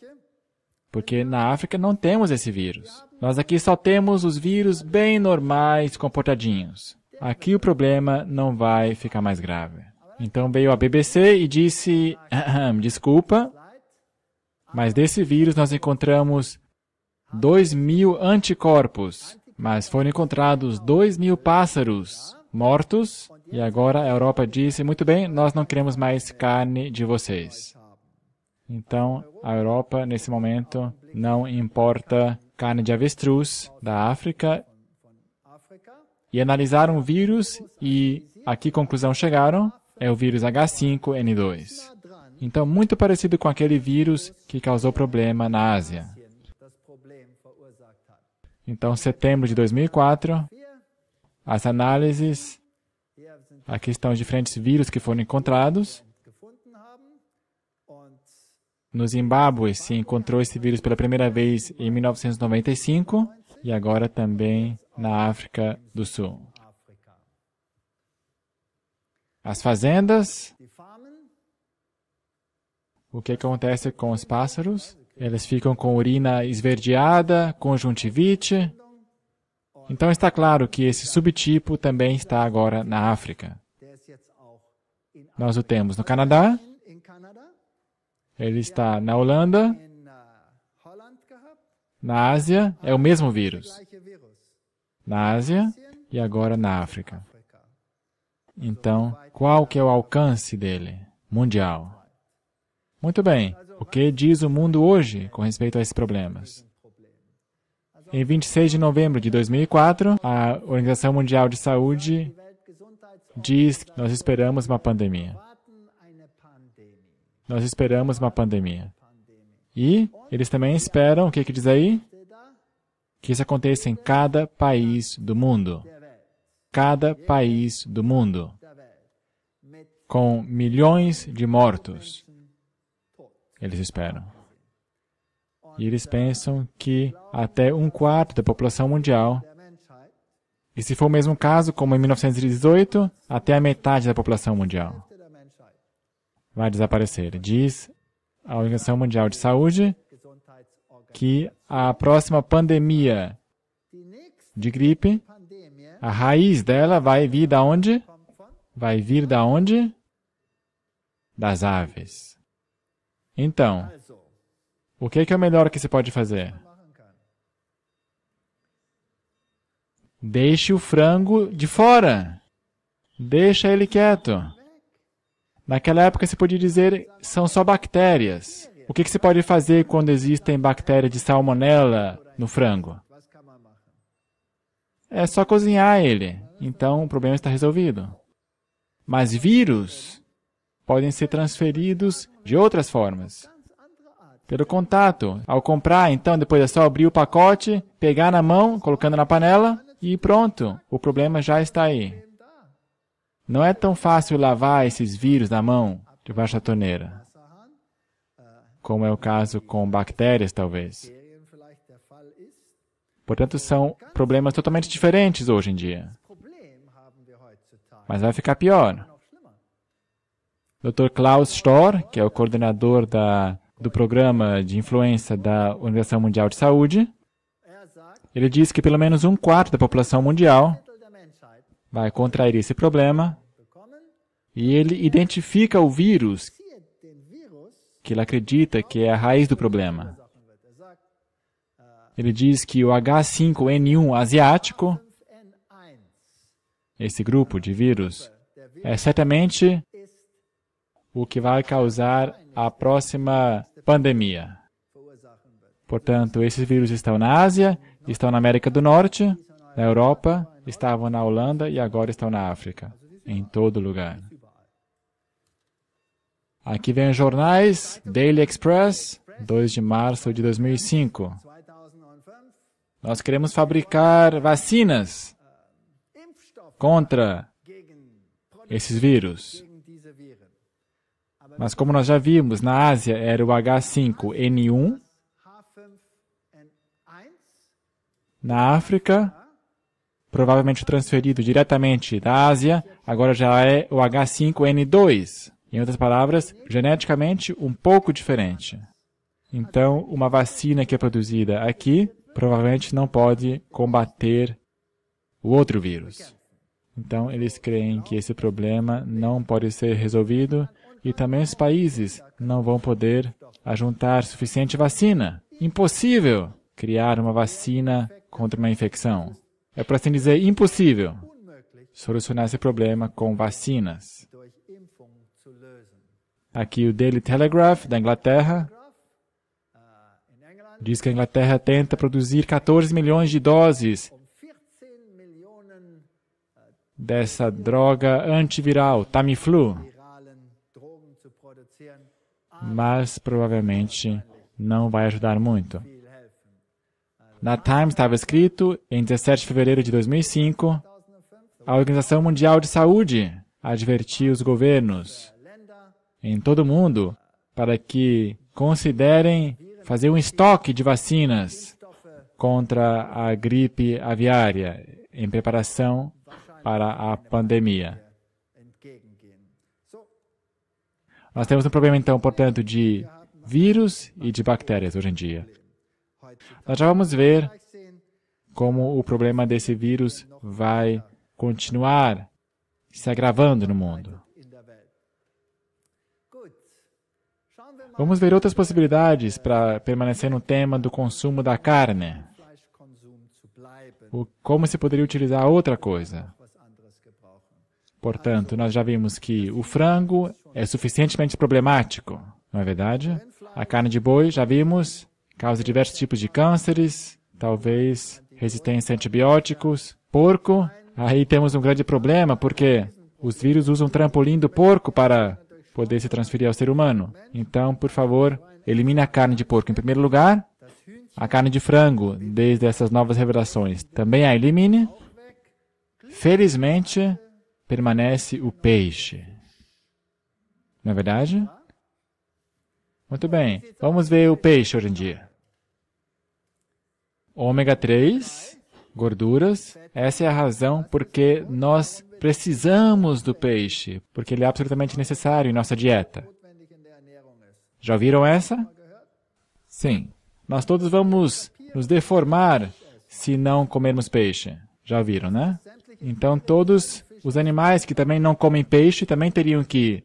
Porque na África não temos esse vírus. Nós aqui só temos os vírus bem normais, comportadinhos. Aqui o problema não vai ficar mais grave. Então veio a BBC e disse: desculpa, mas desse vírus nós encontramos 2 mil anticorpos, mas foram encontrados 2 mil pássaros mortos. E agora a Europa disse: muito bem, nós não queremos mais carne de vocês. Então a Europa, nesse momento, não importa carne de avestruz da África. E analisaram o vírus e a que conclusão chegaram? é o vírus H5N2. Então, muito parecido com aquele vírus que causou problema na Ásia. Então, setembro de 2004, as análises, aqui estão os diferentes vírus que foram encontrados. No Zimbábue se encontrou esse vírus pela primeira vez em 1995 e agora também na África do Sul as fazendas. O que acontece com os pássaros? Eles ficam com urina esverdeada, conjuntivite. Então está claro que esse subtipo também está agora na África. Nós o temos no Canadá, ele está na Holanda, na Ásia, é o mesmo vírus. Na Ásia e agora na África. Então, qual que é o alcance dele? Mundial. Muito bem. O que diz o mundo hoje com respeito a esses problemas? Em 26 de novembro de 2004, a Organização Mundial de Saúde diz que nós esperamos uma pandemia. Nós esperamos uma pandemia. E eles também esperam, o que, que diz aí? Que isso aconteça em cada país do mundo cada país do mundo, com milhões de mortos. Eles esperam. E eles pensam que até um quarto da população mundial, e se for o mesmo caso, como em 1918, até a metade da população mundial vai desaparecer. Diz a Organização Mundial de Saúde que a próxima pandemia de gripe a raiz dela vai vir da onde? Vai vir da onde? Das aves. Então, o que é o melhor que se pode fazer? Deixe o frango de fora. Deixa ele quieto. Naquela época se podia dizer são só bactérias. O que, que se pode fazer quando existem bactérias de salmonela no frango? É só cozinhar ele. Então o problema está resolvido. Mas vírus podem ser transferidos de outras formas. Pelo contato. Ao comprar, então, depois é só abrir o pacote, pegar na mão, colocando na panela e pronto. O problema já está aí. Não é tão fácil lavar esses vírus na mão debaixo da torneira, como é o caso com bactérias, talvez. Portanto, são problemas totalmente diferentes hoje em dia. Mas vai ficar pior. Dr. Klaus Storr, que é o coordenador da, do programa de influência da Organização Mundial de Saúde, ele diz que pelo menos um quarto da população mundial vai contrair esse problema e ele identifica o vírus que ele acredita que é a raiz do problema. Ele diz que o H5N1 asiático, esse grupo de vírus, é certamente o que vai causar a próxima pandemia. Portanto, esses vírus estão na Ásia, estão na América do Norte, na Europa, estavam na Holanda e agora estão na África, em todo lugar. Aqui vem os jornais Daily Express, 2 de março de 2005. Nós queremos fabricar vacinas contra esses vírus. Mas como nós já vimos, na Ásia era o H5N1, na África, provavelmente transferido diretamente da Ásia, agora já é o H5N2. Em outras palavras, geneticamente um pouco diferente. Então, uma vacina que é produzida aqui provavelmente não pode combater o outro vírus. Então, eles creem que esse problema não pode ser resolvido e também os países não vão poder ajuntar suficiente vacina. Impossível criar uma vacina contra uma infecção. É para assim dizer, impossível solucionar esse problema com vacinas. Aqui o Daily Telegraph da Inglaterra diz que a Inglaterra tenta produzir 14 milhões de doses dessa droga antiviral, Tamiflu. Mas provavelmente não vai ajudar muito. Na Times estava escrito, em 17 de fevereiro de 2005, a Organização Mundial de Saúde advertiu os governos em todo o mundo para que considerem fazer um estoque de vacinas contra a gripe aviária em preparação para a pandemia. Nós temos um problema, então, portanto, de vírus e de bactérias hoje em dia. Nós já vamos ver como o problema desse vírus vai continuar se agravando no mundo. Vamos ver outras possibilidades para permanecer no tema do consumo da carne. O, como se poderia utilizar outra coisa? Portanto, nós já vimos que o frango é suficientemente problemático, não é verdade? A carne de boi, já vimos, causa diversos tipos de cânceres, talvez resistência a antibióticos. Porco, aí temos um grande problema, porque os vírus usam o trampolim do porco para poder se transferir ao ser humano. Então, por favor, elimine a carne de porco em primeiro lugar, a carne de frango, desde essas novas revelações, também a elimine. Felizmente, permanece o peixe. Não é verdade? Muito bem. Vamos ver o peixe hoje em dia. Ômega 3, gorduras. Essa é a razão porque nós Precisamos do peixe, porque ele é absolutamente necessário em nossa dieta. Já ouviram essa? Sim. Nós todos vamos nos deformar se não comermos peixe. Já viram, né? Então, todos os animais que também não comem peixe também teriam que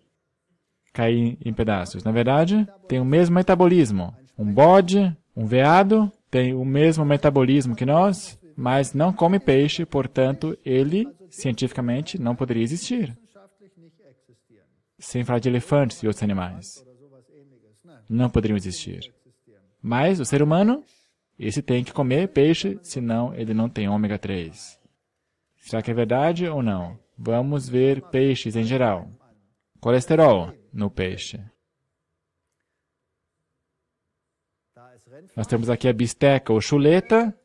cair em pedaços. Na é verdade, tem o mesmo metabolismo. Um bode, um veado, tem o mesmo metabolismo que nós, mas não come peixe, portanto, ele cientificamente não poderia existir. Sem falar de elefantes e outros animais. Não poderiam existir. Mas o ser humano, esse tem que comer peixe, senão ele não tem ômega 3. Será que é verdade ou não? Vamos ver peixes em geral. Colesterol no peixe. Nós temos aqui a bisteca ou chuleta,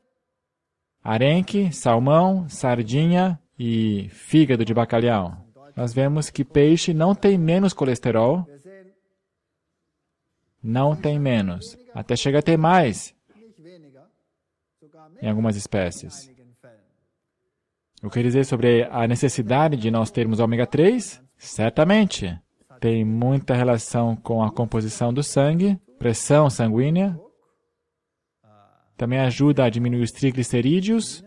arenque, salmão, sardinha, e fígado de bacalhau. Nós vemos que peixe não tem menos colesterol, não tem menos, até chega a ter mais em algumas espécies. O que dizer sobre a necessidade de nós termos ômega 3? Certamente. Tem muita relação com a composição do sangue, pressão sanguínea. Também ajuda a diminuir os triglicerídeos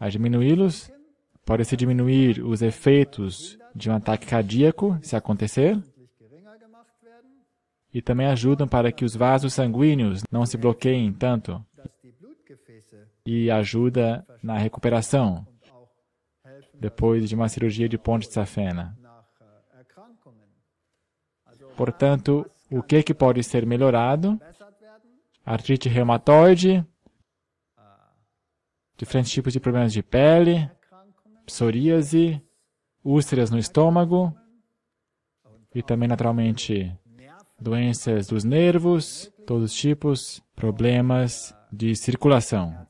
a diminuí-los. Pode-se diminuir os efeitos de um ataque cardíaco, se acontecer, e também ajudam para que os vasos sanguíneos não se bloqueiem tanto e ajuda na recuperação depois de uma cirurgia de ponte de safena. Portanto, o que, é que pode ser melhorado? Artrite reumatoide, diferentes tipos de problemas de pele, psoríase, úlceras no estômago e também, naturalmente, doenças dos nervos, todos os tipos, problemas de circulação.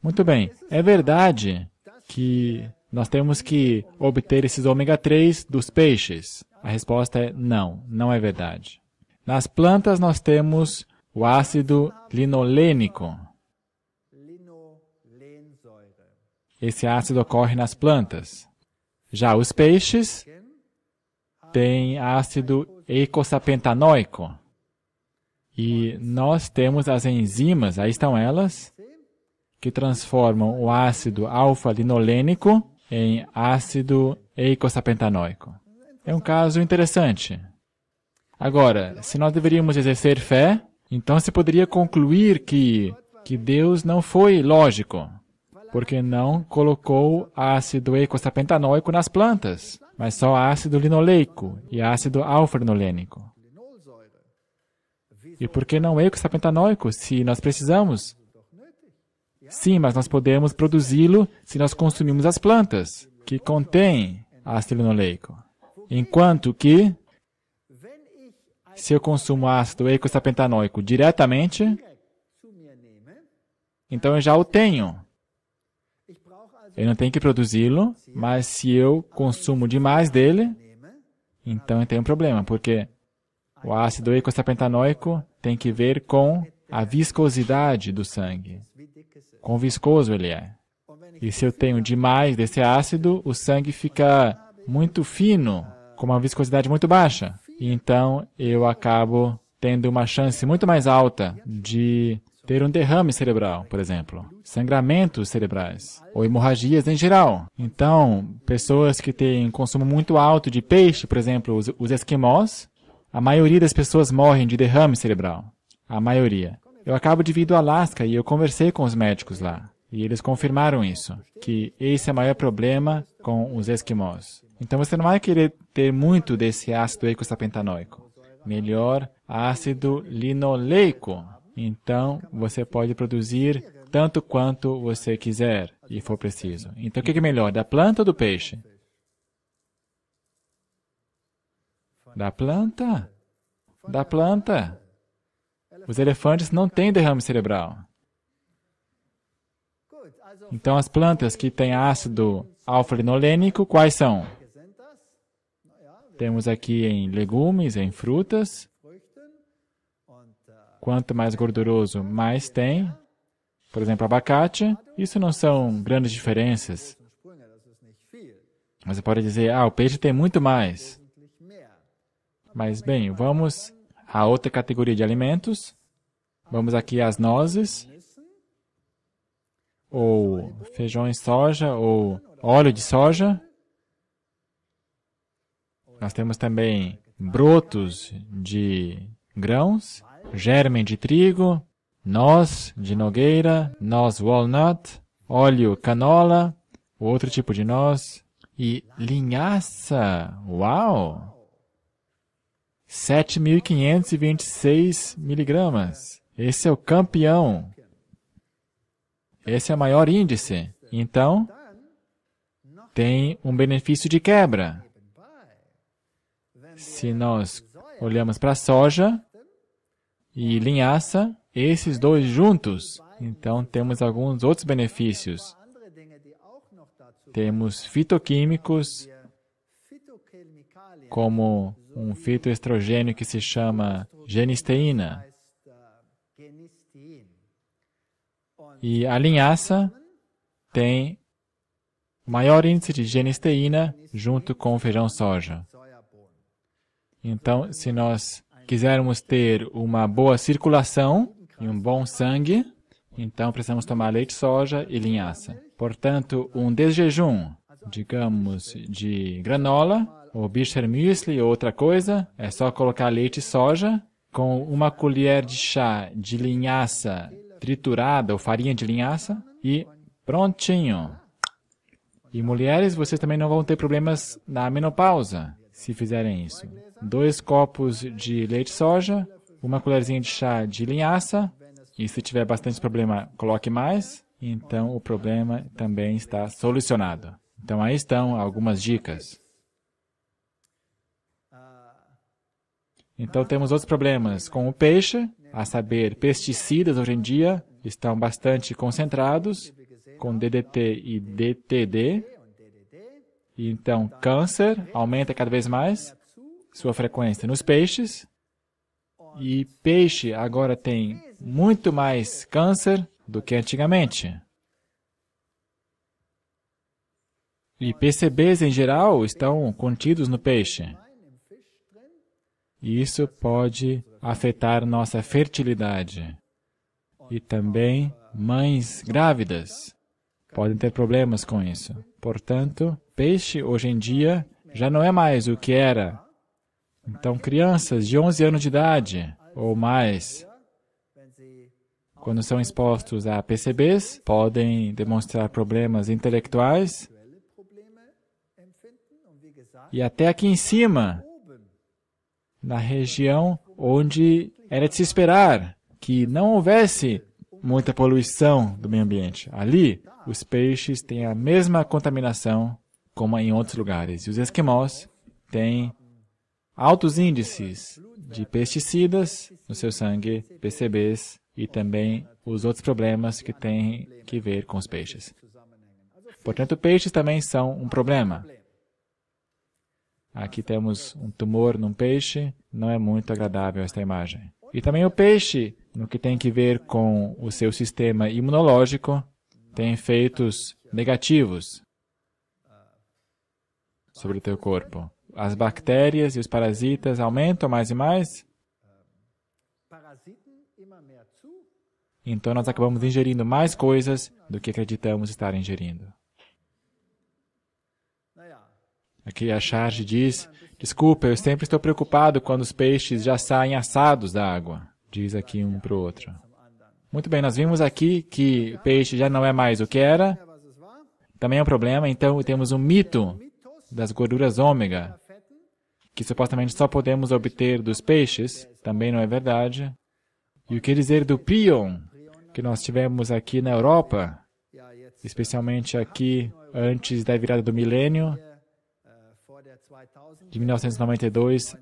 Muito bem, é verdade que nós temos que obter esses ômega 3 dos peixes? A resposta é não, não é verdade. Nas plantas nós temos o ácido linolênico, Esse ácido ocorre nas plantas. Já os peixes têm ácido eicosapentanoico. E nós temos as enzimas, aí estão elas, que transformam o ácido alfa-linolênico em ácido eicosapentanoico. É um caso interessante. Agora, se nós deveríamos exercer fé, então se poderia concluir que, que Deus não foi lógico porque não colocou ácido eicosapentanoico nas plantas, mas só ácido linoleico e ácido alfa alfa-linolênico. E por que não eicosapentanoico, se nós precisamos? Sim, mas nós podemos produzi-lo se nós consumimos as plantas, que contêm ácido linoleico. Enquanto que, se eu consumo ácido eicosapentanoico diretamente, então eu já o tenho. Eu não tenho que produzi-lo, mas se eu consumo demais dele, então eu tenho um problema, porque o ácido eicosapentanoico tem que ver com a viscosidade do sangue. Quão viscoso ele é. E se eu tenho demais desse ácido, o sangue fica muito fino, com uma viscosidade muito baixa. E então eu acabo tendo uma chance muito mais alta de ter um derrame cerebral, por exemplo, sangramentos cerebrais ou hemorragias em geral. Então, pessoas que têm um consumo muito alto de peixe, por exemplo, os, os esquimós, a maioria das pessoas morrem de derrame cerebral. A maioria. Eu acabo de vir do Alasca e eu conversei com os médicos lá. E eles confirmaram isso, que esse é o maior problema com os esquimós. Então você não vai querer ter muito desse ácido eicosapentanoico. Melhor ácido linoleico. Então, você pode produzir tanto quanto você quiser e for preciso. Então, o que é melhor, da planta ou do peixe? Da planta. Da planta. Os elefantes não têm derrame cerebral. Então, as plantas que têm ácido alfa-linolênico, quais são? Temos aqui em legumes, em frutas, Quanto mais gorduroso, mais tem. Por exemplo, abacate. Isso não são grandes diferenças. Você pode dizer, ah, o peixe tem muito mais. Mas, bem, vamos à outra categoria de alimentos. Vamos aqui às nozes, ou feijões soja, ou óleo de soja. Nós temos também brotos de grãos germen de trigo, noz de nogueira, noz walnut, óleo canola, outro tipo de noz, e linhaça, uau! 7.526 miligramas. Esse é o campeão. Esse é o maior índice. Então, tem um benefício de quebra. Se nós olhamos para a soja, e linhaça, esses dois juntos, então temos alguns outros benefícios. Temos fitoquímicos, como um fitoestrogênio que se chama genisteína. E a linhaça tem maior índice de genisteína junto com o feijão soja. Então, se nós quisermos ter uma boa circulação e um bom sangue, então precisamos tomar leite soja e linhaça. Portanto, um desjejum, digamos, de granola, ou bicher muesli ou outra coisa, é só colocar leite e soja com uma colher de chá de linhaça triturada ou farinha de linhaça e prontinho. E mulheres, vocês também não vão ter problemas na menopausa se fizerem isso. Dois copos de leite de soja, uma colherzinha de chá de linhaça, e se tiver bastante problema, coloque mais, então o problema também está solucionado. Então aí estão algumas dicas. Então temos outros problemas com o peixe, a saber, pesticidas hoje em dia estão bastante concentrados com DDT e DTD, e então, câncer aumenta cada vez mais sua frequência nos peixes. E peixe agora tem muito mais câncer do que antigamente. E PCBs em geral estão contidos no peixe. E isso pode afetar nossa fertilidade. E também mães grávidas podem ter problemas com isso. Portanto, peixe hoje em dia já não é mais o que era. Então, crianças de 11 anos de idade ou mais, quando são expostos a PCBs, podem demonstrar problemas intelectuais. E até aqui em cima, na região onde era de se esperar que não houvesse muita poluição do meio ambiente. Ali, os peixes têm a mesma contaminação como em outros lugares. E os esquimós têm altos índices de pesticidas no seu sangue, PCBs e também os outros problemas que têm que ver com os peixes. Portanto, peixes também são um problema. Aqui temos um tumor num peixe, não é muito agradável esta imagem. E também o peixe no que tem que ver com o seu sistema imunológico, tem efeitos negativos sobre o teu corpo. As bactérias e os parasitas aumentam mais e mais. Então nós acabamos ingerindo mais coisas do que acreditamos estar ingerindo. Aqui a charge diz: Desculpa, eu sempre estou preocupado quando os peixes já saem assados da água diz aqui um para o outro. Muito bem, nós vimos aqui que o peixe já não é mais o que era. Também é um problema, então temos o um mito das gorduras ômega, que supostamente só podemos obter dos peixes, também não é verdade. E o que dizer do prion, que nós tivemos aqui na Europa, especialmente aqui antes da virada do milênio, de 1992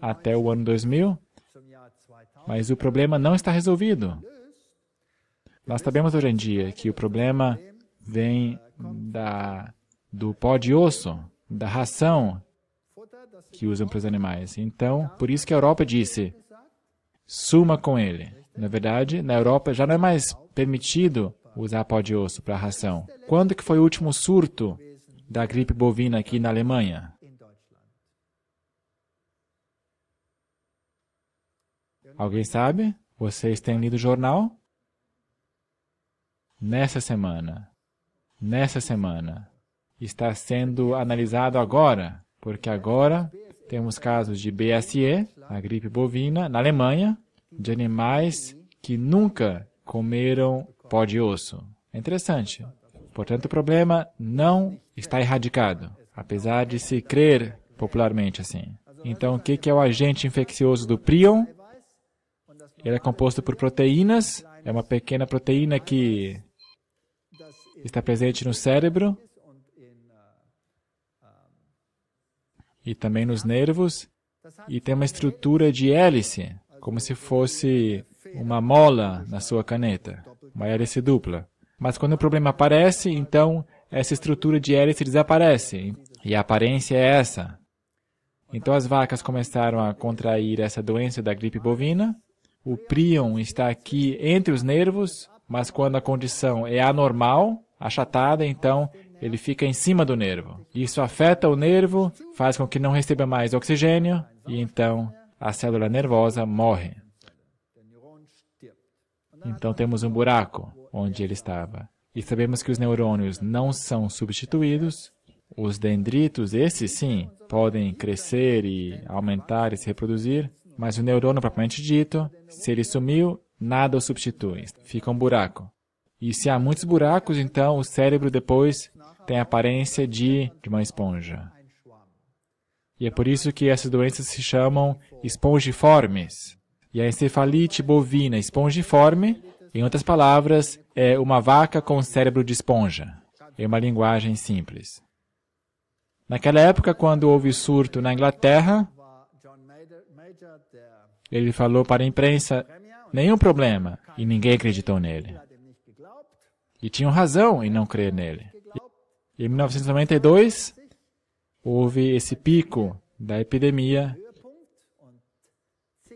até o ano 2000. Mas o problema não está resolvido. Nós sabemos hoje em dia que o problema vem da, do pó de osso, da ração que usam para os animais. Então, por isso que a Europa disse: suma com ele. Na verdade, na Europa já não é mais permitido usar pó de osso para ração. Quando que foi o último surto da gripe bovina aqui na Alemanha? Alguém sabe? Vocês têm lido o jornal? Nessa semana. Nessa semana. Está sendo analisado agora, porque agora temos casos de BSE, a gripe bovina, na Alemanha, de animais que nunca comeram pó de osso. É interessante. Portanto, o problema não está erradicado, apesar de se crer popularmente assim. Então, o que é o agente infeccioso do prion? Ele é composto por proteínas, é uma pequena proteína que está presente no cérebro e também nos nervos, e tem uma estrutura de hélice, como se fosse uma mola na sua caneta, uma hélice dupla. Mas quando o problema aparece, então essa estrutura de hélice desaparece, e a aparência é essa. Então as vacas começaram a contrair essa doença da gripe bovina, o prion está aqui entre os nervos, mas quando a condição é anormal, achatada, então ele fica em cima do nervo. Isso afeta o nervo, faz com que não receba mais oxigênio e então a célula nervosa morre. Então temos um buraco onde ele estava. E sabemos que os neurônios não são substituídos. Os dendritos, esses sim, podem crescer e aumentar e se reproduzir, mas o neurônio propriamente dito, se ele sumiu, nada o substitui. Fica um buraco. E se há muitos buracos, então o cérebro depois tem a aparência de, de uma esponja. E é por isso que essas doenças se chamam espongiformes. E a encefalite bovina espongiforme, em outras palavras, é uma vaca com cérebro de esponja, em é uma linguagem simples. Naquela época, quando houve surto na Inglaterra, ele falou para a imprensa, nenhum problema, e ninguém acreditou nele. E tinham razão em não crer nele. Em 1992, houve esse pico da epidemia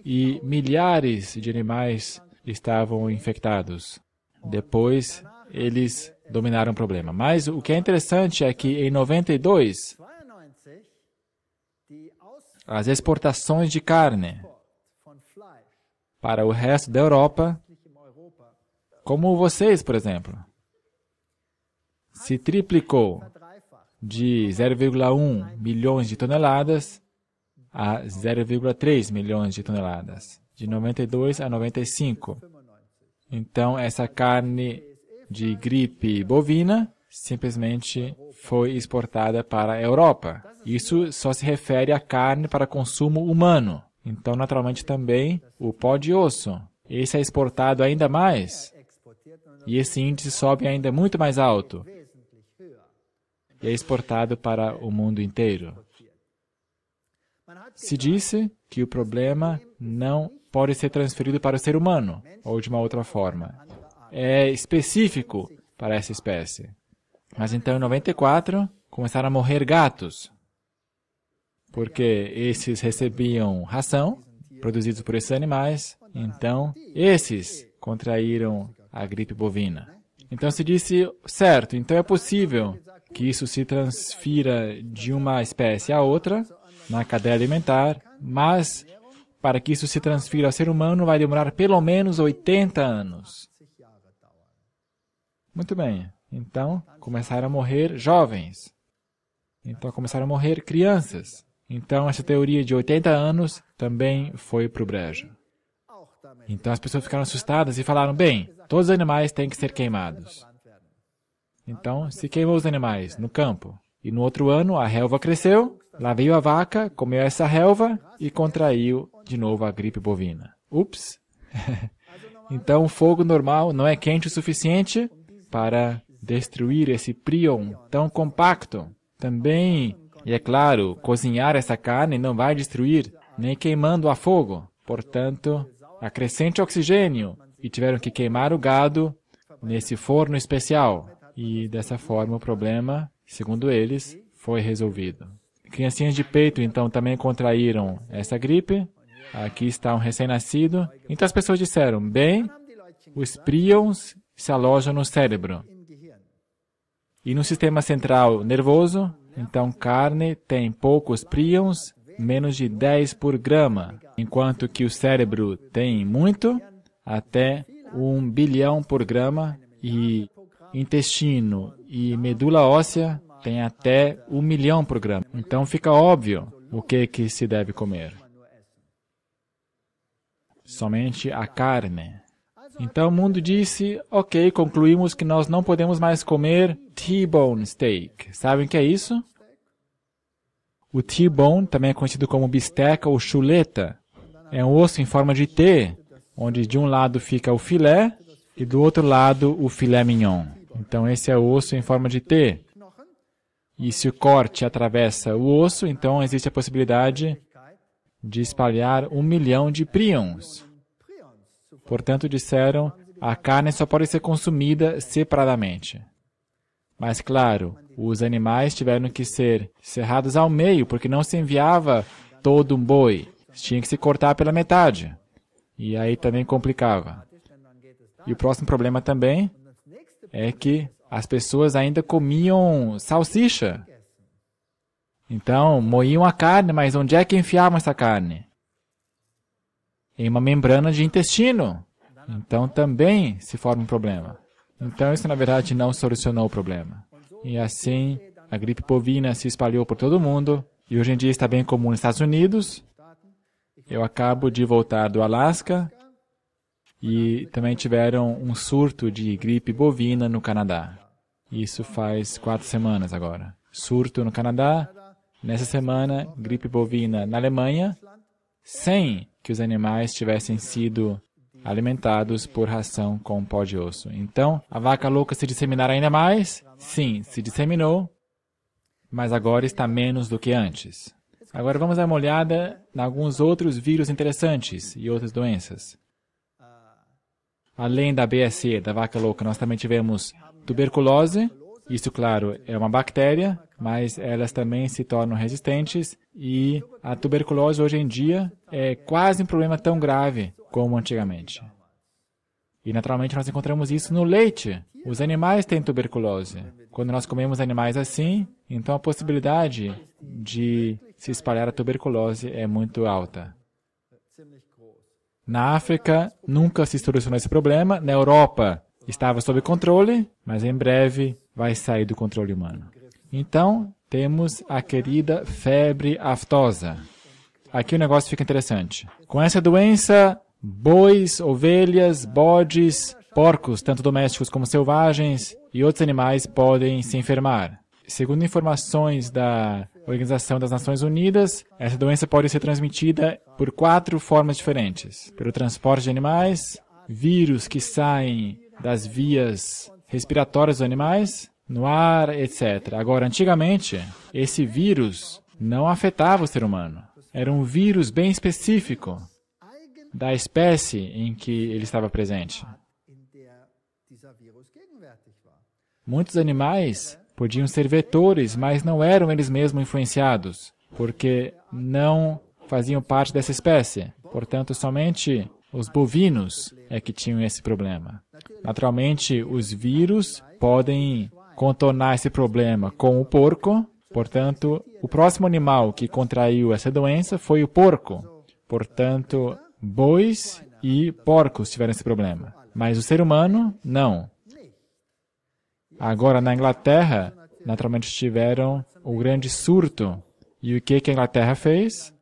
e milhares de animais estavam infectados. Depois, eles dominaram o problema. Mas o que é interessante é que em 92, as exportações de carne para o resto da Europa, como vocês, por exemplo. Se triplicou de 0,1 milhões de toneladas a 0,3 milhões de toneladas, de 92 a 95. Então, essa carne de gripe bovina simplesmente foi exportada para a Europa. Isso só se refere à carne para consumo humano. Então, naturalmente, também o pó de osso. Esse é exportado ainda mais. E esse índice sobe ainda muito mais alto. E é exportado para o mundo inteiro. Se disse que o problema não pode ser transferido para o ser humano ou de uma outra forma. É específico para essa espécie. Mas então, em 94, começaram a morrer gatos porque esses recebiam ração produzidos por esses animais, então esses contraíram a gripe bovina. Então se disse, certo, então é possível que isso se transfira de uma espécie a outra na cadeia alimentar, mas para que isso se transfira ao ser humano vai demorar pelo menos 80 anos. Muito bem. Então começaram a morrer jovens. Então começaram a morrer crianças. Então, essa teoria de 80 anos também foi para o brejo. Então, as pessoas ficaram assustadas e falaram: bem, todos os animais têm que ser queimados. Então, se queimou os animais no campo. E no outro ano, a relva cresceu, lá veio a vaca, comeu essa relva e contraiu de novo a gripe bovina. Ups! então, o fogo normal não é quente o suficiente para destruir esse prion tão compacto. Também e é claro, cozinhar essa carne não vai destruir, nem queimando a fogo. Portanto, acrescente oxigênio. E tiveram que queimar o gado nesse forno especial. E dessa forma o problema, segundo eles, foi resolvido. Criancinhas de peito, então, também contraíram essa gripe. Aqui está um recém-nascido. Então as pessoas disseram, bem, os prions se alojam no cérebro. E no sistema central nervoso, então, carne tem poucos prions, menos de 10 por grama, enquanto que o cérebro tem muito, até 1 bilhão por grama, e intestino e medula óssea tem até 1 milhão por grama. Então, fica óbvio o que, que se deve comer. Somente a carne. Então o mundo disse: ok, concluímos que nós não podemos mais comer T-bone steak. Sabem o que é isso? O T-bone também é conhecido como bisteca ou chuleta. É um osso em forma de T, onde de um lado fica o filé e do outro lado o filé mignon. Então esse é o osso em forma de T. E se o corte atravessa o osso, então existe a possibilidade de espalhar um milhão de prions. Portanto, disseram: a carne só pode ser consumida separadamente. Mas, claro, os animais tiveram que ser cerrados ao meio, porque não se enviava todo um boi. Tinha que se cortar pela metade. E aí também complicava. E o próximo problema também é que as pessoas ainda comiam salsicha. Então, moíam a carne, mas onde é que enfiavam essa carne? em uma membrana de intestino. Então também se forma um problema. Então isso na verdade não solucionou o problema. E assim a gripe bovina se espalhou por todo o mundo e hoje em dia está bem comum nos Estados Unidos. Eu acabo de voltar do Alasca e também tiveram um surto de gripe bovina no Canadá. Isso faz quatro semanas agora. Surto no Canadá, nessa semana, gripe bovina na Alemanha, 100 que os animais tivessem sido alimentados por ração com pó de osso. Então, a vaca louca se disseminar ainda mais? Sim, se disseminou, mas agora está menos do que antes. Agora vamos dar uma olhada em alguns outros vírus interessantes e outras doenças. Além da BSE, da vaca louca, nós também tivemos tuberculose. Isso, claro, é uma bactéria mas elas também se tornam resistentes e a tuberculose hoje em dia é quase um problema tão grave como antigamente. E naturalmente nós encontramos isso no leite. Os animais têm tuberculose. Quando nós comemos animais assim, então a possibilidade de se espalhar a tuberculose é muito alta. Na África, nunca se solucionou esse problema. Na Europa, estava sob controle, mas em breve vai sair do controle humano. Então, temos a querida febre aftosa. Aqui o negócio fica interessante. Com essa doença, bois, ovelhas, bodes, porcos, tanto domésticos como selvagens, e outros animais podem se enfermar. Segundo informações da Organização das Nações Unidas, essa doença pode ser transmitida por quatro formas diferentes: pelo transporte de animais, vírus que saem das vias respiratórias dos animais, no ar, etc. Agora, antigamente, esse vírus não afetava o ser humano. Era um vírus bem específico da espécie em que ele estava presente. Muitos animais podiam ser vetores, mas não eram eles mesmos influenciados, porque não faziam parte dessa espécie. Portanto, somente os bovinos é que tinham esse problema. Naturalmente, os vírus podem contornar esse problema com o porco. Portanto, o próximo animal que contraiu essa doença foi o porco. Portanto, bois e porcos tiveram esse problema. Mas o ser humano, não. Agora, na Inglaterra, naturalmente tiveram o grande surto. E o que, que a Inglaterra fez?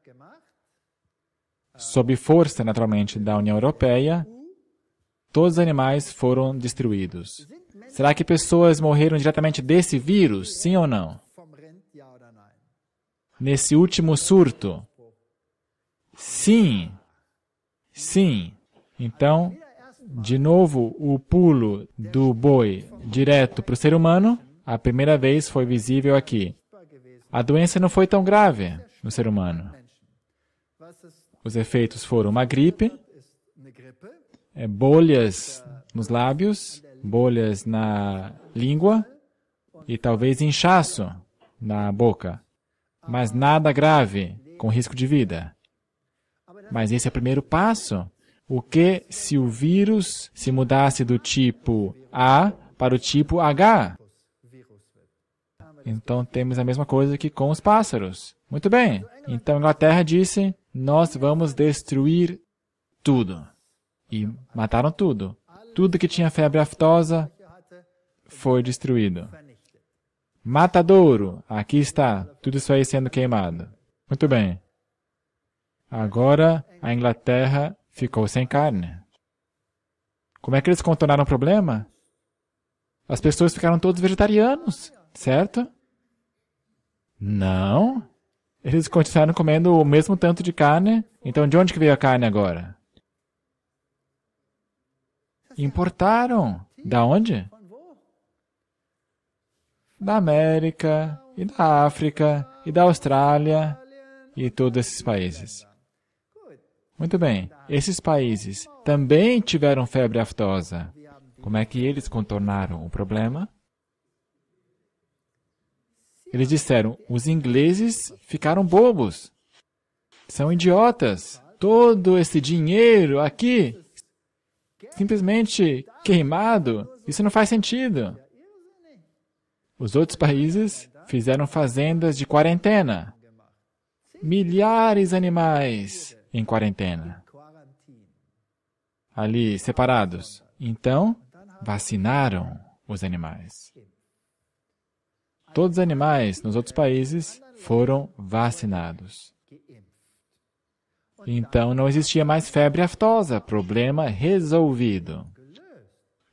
Sob força, naturalmente, da União Europeia, Todos os animais foram destruídos. Será que pessoas morreram diretamente desse vírus? Sim ou não? Nesse último surto? Sim. Sim. Então, de novo, o pulo do boi direto para o ser humano, a primeira vez foi visível aqui. A doença não foi tão grave no ser humano. Os efeitos foram uma gripe, é, bolhas nos lábios, bolhas na língua e talvez inchaço na boca, mas nada grave, com risco de vida. Mas esse é o primeiro passo. O que se o vírus se mudasse do tipo A para o tipo H? Então temos a mesma coisa que com os pássaros. Muito bem. Então a Inglaterra disse: nós vamos destruir tudo e mataram tudo. Tudo que tinha febre aftosa foi destruído. Matadouro! Aqui está, tudo isso aí sendo queimado. Muito bem. Agora a Inglaterra ficou sem carne. Como é que eles contornaram o problema? As pessoas ficaram todos vegetarianos, certo? Não. Eles continuaram comendo o mesmo tanto de carne. Então de onde que veio a carne agora? Importaram. Da onde? Da América, e da África, e da Austrália, e todos esses países. Muito bem, esses países também tiveram febre aftosa. Como é que eles contornaram o problema? Eles disseram: os ingleses ficaram bobos, são idiotas. Todo esse dinheiro aqui simplesmente queimado. Isso não faz sentido. Os outros países fizeram fazendas de quarentena. Milhares de animais em quarentena. Ali, separados. Então, vacinaram os animais. Todos os animais nos outros países foram vacinados. Então não existia mais febre aftosa, problema resolvido.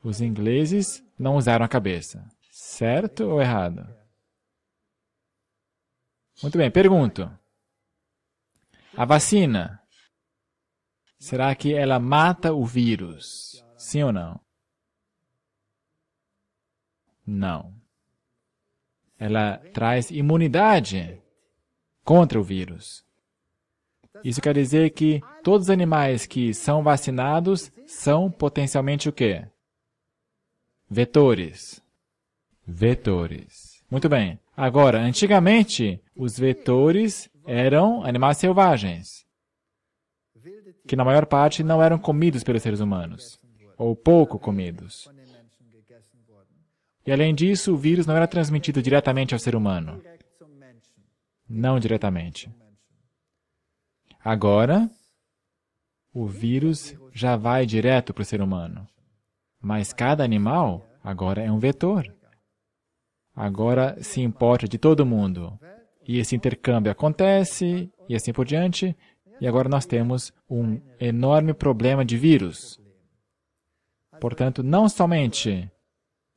Os ingleses não usaram a cabeça. Certo ou errado? Muito bem, pergunto. A vacina, será que ela mata o vírus? Sim ou não? Não. Ela traz imunidade contra o vírus. Isso quer dizer que todos os animais que são vacinados são potencialmente o quê? Vetores. Vetores. Muito bem. Agora, antigamente, os vetores eram animais selvagens, que na maior parte não eram comidos pelos seres humanos, ou pouco comidos. E além disso, o vírus não era transmitido diretamente ao ser humano. Não diretamente. Agora, o vírus já vai direto para o ser humano. Mas cada animal agora é um vetor. Agora se importa de todo mundo. E esse intercâmbio acontece, e assim por diante. E agora nós temos um enorme problema de vírus. Portanto, não somente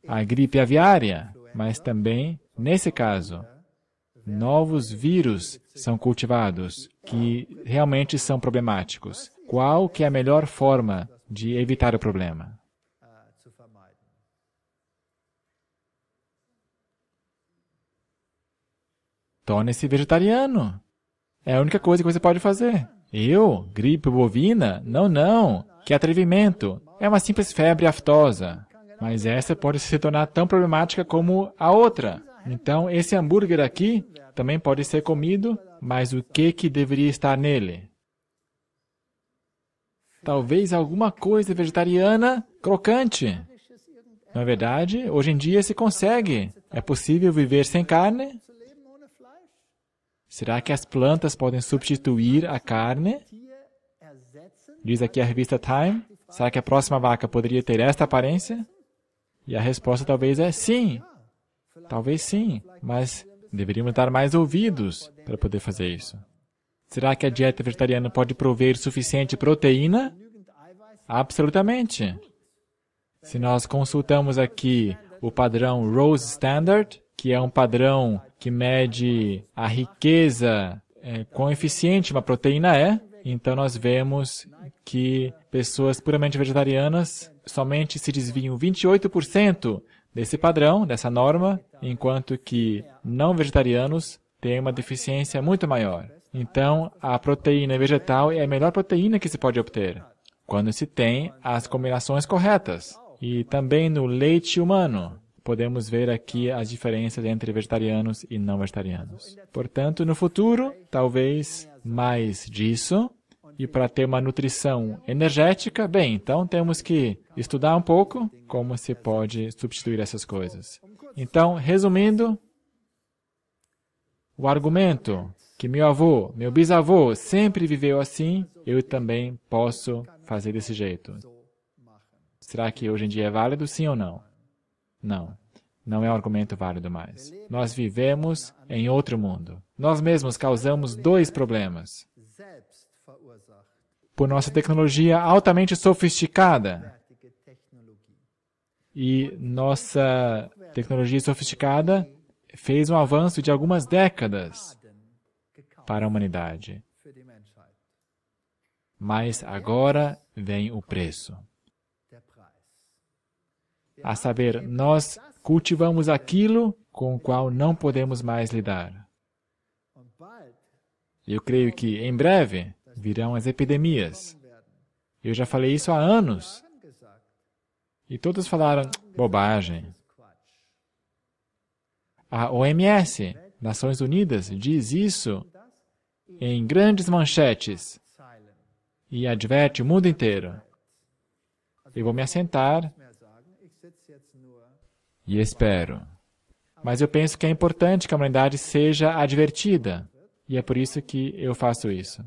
a gripe aviária, mas também, nesse caso, novos vírus são cultivados, que realmente são problemáticos. Qual que é a melhor forma de evitar o problema? Torne-se vegetariano. É a única coisa que você pode fazer. Eu? Gripe bovina? Não, não. Que atrevimento. É uma simples febre aftosa. Mas essa pode se tornar tão problemática como a outra. Então, esse hambúrguer aqui também pode ser comido, mas o que que deveria estar nele? Talvez alguma coisa vegetariana crocante. Não é verdade, hoje em dia se consegue. É possível viver sem carne? Será que as plantas podem substituir a carne? Diz aqui a revista Time. Será que a próxima vaca poderia ter esta aparência? E a resposta talvez é sim. Talvez sim, mas Deveríamos dar mais ouvidos para poder fazer isso. Será que a dieta vegetariana pode prover suficiente proteína? Absolutamente. Se nós consultamos aqui o padrão Rose Standard, que é um padrão que mede a riqueza, é, quão eficiente uma proteína é, então nós vemos que pessoas puramente vegetarianas somente se desviam 28% desse padrão, dessa norma, enquanto que não vegetarianos têm uma deficiência muito maior. Então, a proteína vegetal é a melhor proteína que se pode obter, quando se tem as combinações corretas. E também no leite humano, podemos ver aqui as diferenças entre vegetarianos e não vegetarianos. Portanto, no futuro, talvez mais disso, e para ter uma nutrição energética, bem, então temos que estudar um pouco como se pode substituir essas coisas. Então, resumindo, o argumento que meu avô, meu bisavô sempre viveu assim, eu também posso fazer desse jeito. Será que hoje em dia é válido, sim ou não? Não, não é um argumento válido mais. Nós vivemos em outro mundo. Nós mesmos causamos dois problemas por nossa tecnologia altamente sofisticada. E nossa tecnologia sofisticada fez um avanço de algumas décadas para a humanidade. Mas agora vem o preço. A saber, nós cultivamos aquilo com o qual não podemos mais lidar. Eu creio que, em breve, virão as epidemias. Eu já falei isso há anos. E todos falaram bobagem. A OMS, Nações Unidas, diz isso em grandes manchetes e adverte o mundo inteiro. Eu vou me assentar e espero. Mas eu penso que é importante que a humanidade seja advertida, e é por isso que eu faço isso.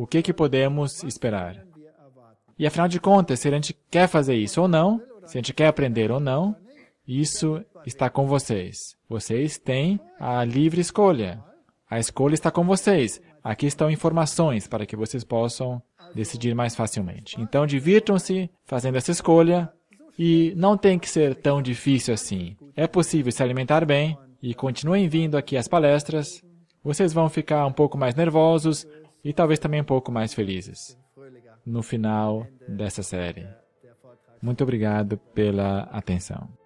O que, que podemos esperar? E afinal de contas, se a gente quer fazer isso ou não, se a gente quer aprender ou não, isso está com vocês. Vocês têm a livre escolha. A escolha está com vocês. Aqui estão informações para que vocês possam decidir mais facilmente. Então, divirtam-se fazendo essa escolha e não tem que ser tão difícil assim. É possível se alimentar bem e continuem vindo aqui às palestras. Vocês vão ficar um pouco mais nervosos, e talvez também um pouco mais felizes no final dessa série. Muito obrigado pela atenção.